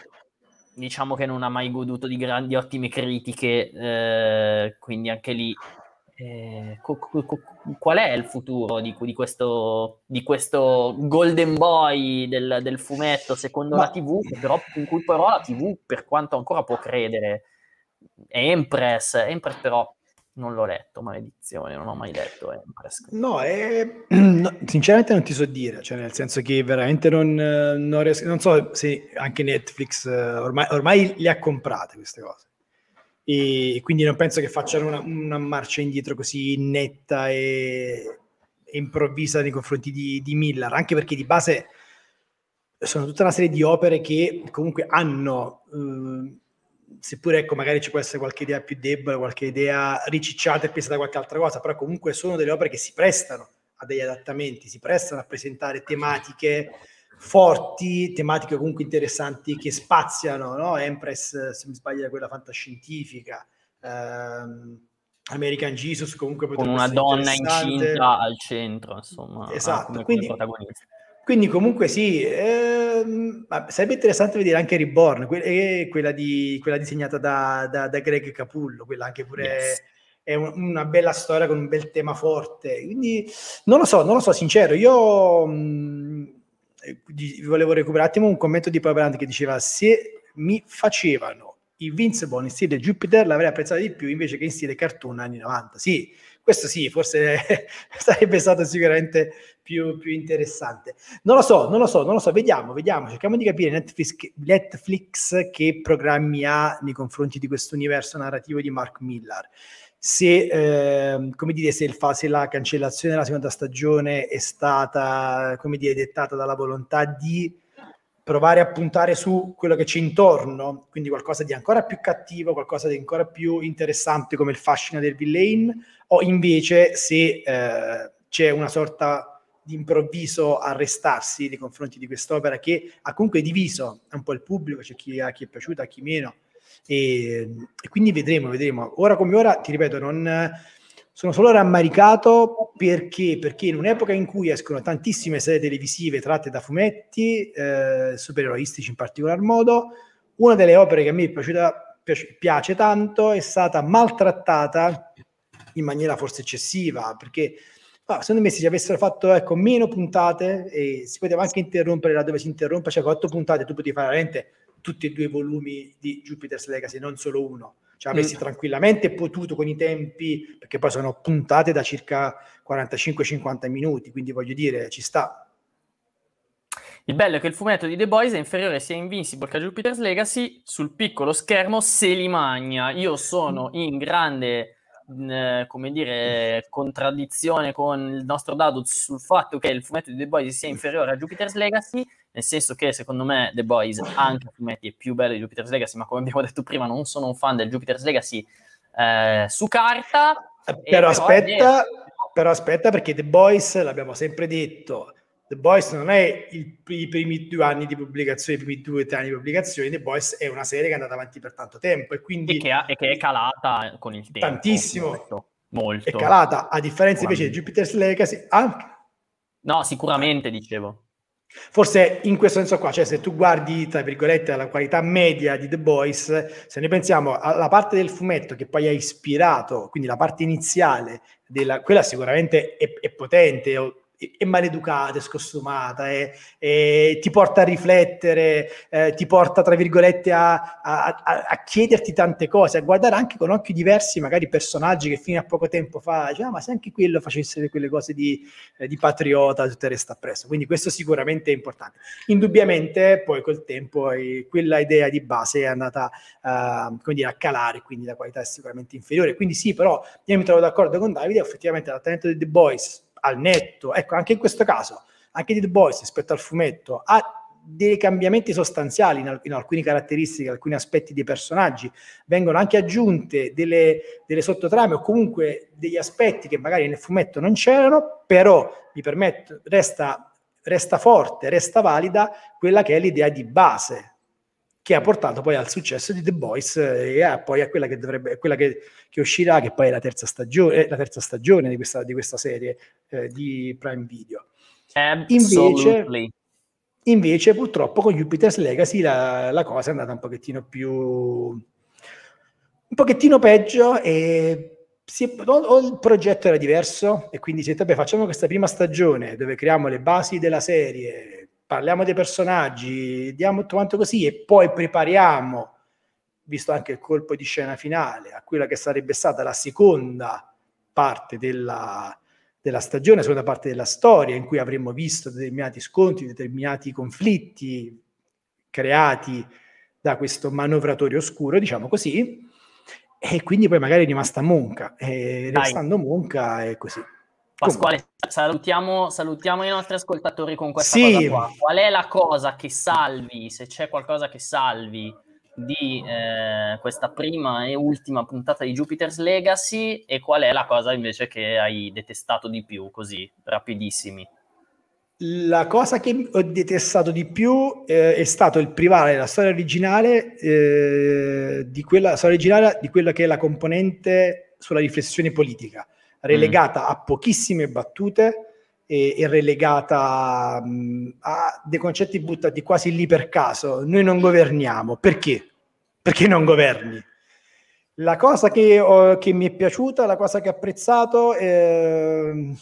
diciamo che non ha mai goduto di grandi ottime critiche, eh, quindi anche lì eh, qual è il futuro di, di, questo, di questo, golden boy del, del fumetto secondo Ma... la TV, però, in cui però la TV per quanto ancora può credere, è Empress, Empress però non l'ho letto, maledizione, non ho mai letto Empress. No, eh, no, sinceramente non ti so dire, cioè nel senso che veramente non, non riesco, non so se anche Netflix ormai, ormai le ha comprate queste cose. E quindi non penso che facciano una, una marcia indietro così netta e, e improvvisa nei confronti di, di Miller, anche perché di base sono tutta una serie di opere che comunque hanno... Eh, seppure ecco, magari ci può essere qualche idea più debole, qualche idea ricicciata e presa da qualche altra cosa, però comunque sono delle opere che si prestano a degli adattamenti, si prestano a presentare tematiche forti, tematiche comunque interessanti che spaziano, no? Empress, se mi sbaglio, è quella fantascientifica, ehm, American Jesus comunque con una donna incinta al centro insomma ah, esatto quindi, protagonista quindi comunque sì, ehm, sarebbe interessante vedere anche Reborn, que- eh, quella, di, quella, disegnata da, da, da, Greg Capullo, quella anche pure yes. è un, una bella storia con un bel tema forte. Quindi non lo so, non lo so, sincero, io mh, mm, volevo recuperare un attimo un commento di Pabrand che diceva se mi facevano i Vince Bond in stile Jupiter l'avrei apprezzato di più invece che in stile cartoon anni 90. Sì, questo sì, forse sarebbe stato sicuramente più, più, interessante. Non lo so, non lo so, non lo so, vediamo, vediamo, cerchiamo di capire Netflix, Netflix che programmi ha nei confronti di questo universo narrativo di Mark Miller. Se, eh, dire, se, il, se, la cancellazione della seconda stagione è stata, dire, dettata dalla volontà di provare a puntare su quello che c'è intorno, quindi qualcosa di ancora più cattivo, qualcosa di ancora più interessante come il fascino del villain, o invece se eh, c'è una sorta di improvviso arrestarsi nei confronti di quest'opera che ha comunque diviso un po' il pubblico, c'è chi, chi è piaciuta, a chi meno, e, e quindi vedremo, vedremo. Ora come ora, ti ripeto, non sono solo rammaricato perché, perché in un'epoca in cui escono tantissime serie televisive tratte da fumetti, eh, supereroistici in particolar modo, una delle opere che a me piaciuta, piace, piace tanto è stata maltrattata in maniera forse eccessiva, perché Ah, secondo me se ci avessero fatto ecco, meno puntate e si poteva anche interrompere là dove si interrompe, cioè con puntate tu potevi fare veramente tutti e due i volumi di Jupiter's Legacy, non solo uno cioè avresti mm. tranquillamente potuto con i tempi, perché poi sono puntate da circa 45-50 minuti, quindi voglio dire, ci sta. Il bello è che il fumetto di The Boys è inferiore sia a Invincible che a Jupiter's Legacy, sul piccolo schermo se li magna. Io sono in grande eh, come dire, contraddizione con il nostro dato sul fatto che il fumetto di The Boys sia inferiore a Jupiter's Legacy, nel senso che secondo me The Boys, anche i fumetti, è più bello di Jupiter's Legacy, ma come abbiamo detto prima non sono un fan del Jupiter's Legacy eh, su carta. Però, però aspetta, è... però aspetta perché The Boys, l'abbiamo sempre detto, The Boys non è il, i primi due anni di pubblicazione, i primi due o tre anni di pubblicazione, The Boys è una serie che è andata avanti per tanto tempo e quindi... E che, ha, e che è calata con il tempo. Tantissimo. Molto, molto. È calata, a differenza invece di Jupiter's Legacy, anche... No, sicuramente, dicevo. Forse in questo senso qua, cioè se tu guardi, tra virgolette, alla qualità media di The Boys, se noi pensiamo alla parte del fumetto che poi ha ispirato, quindi la parte iniziale, della, quella sicuramente è, è potente, è maleducata, è scostumata, è, è, ti porta a riflettere, eh, ti porta, tra virgolette, a, a, a, a, chiederti tante cose, a guardare anche con occhi diversi magari personaggi che fino a poco tempo fa diceva ah, ma se anche quello facesse quelle cose di, eh, di patriota, tutto il resto appresso. Quindi questo sicuramente è importante. Indubbiamente poi col tempo eh, quella idea di base è andata ehm, dire, a calare, quindi la qualità è sicuramente inferiore. Quindi sì, però io mi trovo d'accordo con Davide, effettivamente l'attenimento di The Boys al netto. Ecco, anche in questo caso, anche The Boys rispetto al fumetto ha dei cambiamenti sostanziali in, al- in alcune caratteristiche, in alcuni aspetti dei personaggi, vengono anche aggiunte delle, delle sottotrame o comunque degli aspetti che magari nel fumetto non c'erano, però mi permetto, resta, resta forte, resta valida quella che è l'idea di base che ha portato poi al successo di The Boys eh, e a, poi a quella che, dovrebbe, quella che, che uscirà, che poi è la terza stagione, eh, la terza stagione di, questa, di questa serie eh, di Prime Video. Invece, invece, purtroppo con Jupiter's Legacy la, la, cosa è andata un pochettino più... un pochettino peggio e... È, o, o il progetto era diverso e quindi se vabbè, facciamo questa prima stagione dove creiamo le basi della serie, parliamo dei personaggi, diamo tutto quanto così e poi prepariamo, visto anche il colpo di scena finale, a quella che sarebbe stata la seconda parte della, della stagione, la seconda parte della storia, in cui avremmo visto determinati scontri, determinati conflitti creati da questo manovratore oscuro, diciamo così, e quindi poi magari è rimasta monca, e restando monca è così. Pasquale, salutiamo, salutiamo, i nostri ascoltatori con questa sì. cosa qua. Qual è la cosa che salvi, se c'è qualcosa che salvi, di eh, questa prima e ultima puntata di Jupiter's Legacy e qual è la cosa invece che hai detestato di più, così, rapidissimi? La cosa che ho detestato di più eh, è stato il privare la storia originale, eh, di quella, storia originale di quella che è la componente sulla riflessione politica relegata mm. a pochissime battute e, e relegata mh, mm, a dei concetti buttati quasi lì per caso. Noi non governiamo. Perché? Perché non governi? La cosa che, ho, che mi è piaciuta, la cosa che ho apprezzato... Eh,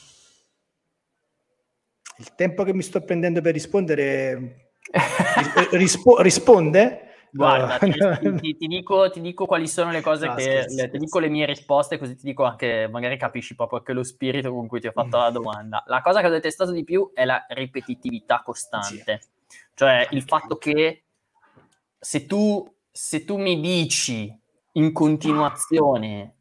il tempo che mi sto prendendo per rispondere rispo, risponde Guarda, ti, ti, ti, dico, ti, dico, quali sono le cose no, che... Scherzo, le, ti dico le mie risposte, così ti dico anche, magari capisci proprio anche lo spirito con cui ti ho fatto la domanda. La cosa che ho detestato di più è la ripetitività costante. Sì. Cioè il fatto che se tu, se tu mi dici in continuazione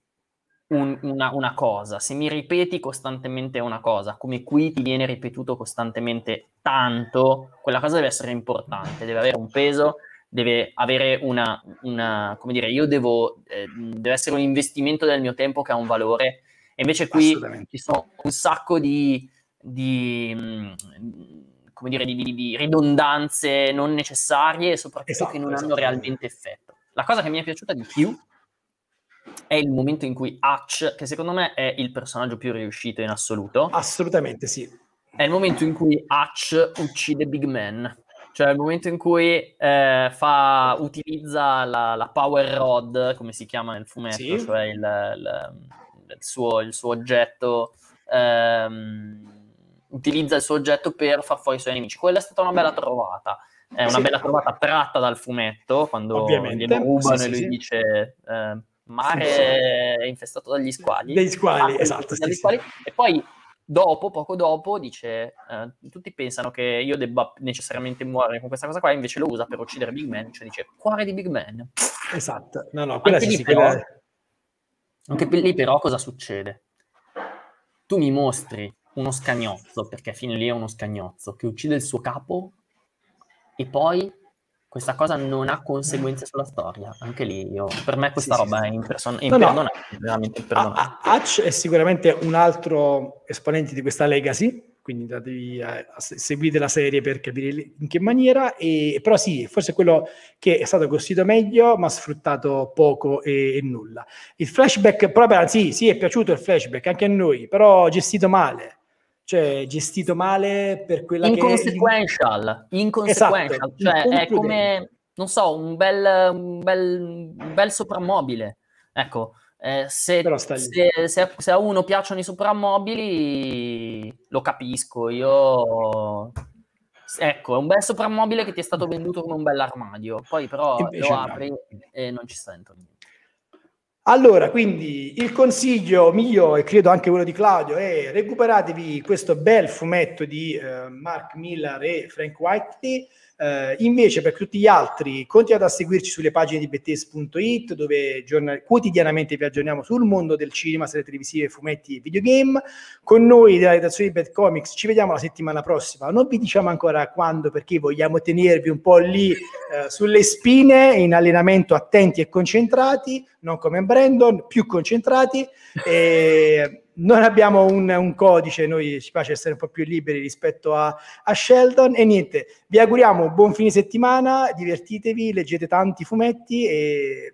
un, una, una, cosa, se mi ripeti costantemente una cosa, come qui ti viene ripetuto costantemente tanto, quella cosa deve essere importante, deve avere un peso, deve avere una, una come dire, io devo, eh, deve essere un investimento del mio tempo che ha un valore. E invece qui ci sono un sacco di, di mm, come dire, di, di, di, ridondanze non necessarie e soprattutto esatto, che non hanno esatto. realmente effetto. La cosa che mi è piaciuta di più è il momento in cui Hatch, che secondo me è il personaggio più riuscito in assoluto. Assolutamente sì. È il momento in cui Hatch uccide Big Man. Cioè, il momento in cui eh, fa, utilizza la, la, Power Rod, come si chiama nel fumetto, sì. cioè il, il, il, suo, il, suo, oggetto, ehm, utilizza il suo oggetto per far fuori i suoi nemici. Quella è stata una bella trovata. È una sì. bella trovata tratta dal fumetto, quando Ovviamente. glielo rubano sì, e lui dice... Eh, mare infestato dagli squali. Dagli squali, ah, esatto. Dagli squali. E poi dopo, poco dopo, dice: eh, Tutti pensano che io debba necessariamente muovere con questa cosa qua, invece lo usa per uccidere Big Man. Cioè dice: Cuore di Big Man. Esatto. No, no, quella anche, lì, però, anche per lì, però, cosa succede? Tu mi mostri uno scagnozzo, perché fino lì è uno scagnozzo, che uccide il suo capo e poi questa cosa non ha conseguenze sulla storia. Anche lì, io, per me questa sì, roba sì, è imperson- imperdonabile, no, no. veramente imperdonabile. Hutch è sicuramente un altro esponente di questa legacy, quindi datevi, eh, seguite la serie per capire in che maniera, e, però sì, forse è quello che è stato costruito meglio, ma sfruttato poco e, e nulla. Il flashback, però, sì, sì, è piaciuto il flashback anche a noi, però gestito male cioè gestito male per quella inconsequential, che è... Inconsequential, esatto, cioè è come, non so, un bel, un bel, un bel soprammobile, ecco, eh, se, se, se, se, a uno piacciono i soprammobili, lo capisco, io... Ecco, è un bel soprammobile che ti è stato venduto come un bell'armadio, poi però Invece lo apri no. e non ci sento niente. Allora, quindi il consiglio mio e credo anche quello di Claudio è recuperatevi questo bel fumetto di uh, Mark Miller e Frank Whiteley eh, invece per tutti gli altri continuate a seguirci sulle pagine di bettes.it dove giornal- quotidianamente vi aggiorniamo sul mondo del cinema, serie televisive, fumetti e videogame. Con noi della redazione di Bad Comics ci vediamo la settimana prossima. Non vi diciamo ancora quando perché vogliamo tenervi un po' lì eh, sulle spine, in allenamento attenti e concentrati, non come Brandon, più concentrati. E non abbiamo un, un, codice, noi ci piace essere un po' più liberi rispetto a, a Sheldon e niente, vi auguriamo buon fine settimana, divertitevi, leggete tanti fumetti e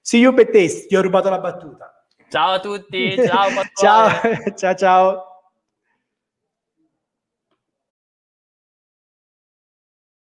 see you bet taste, ti ho rubato la battuta. Ciao a tutti, ciao ciao, ciao ciao.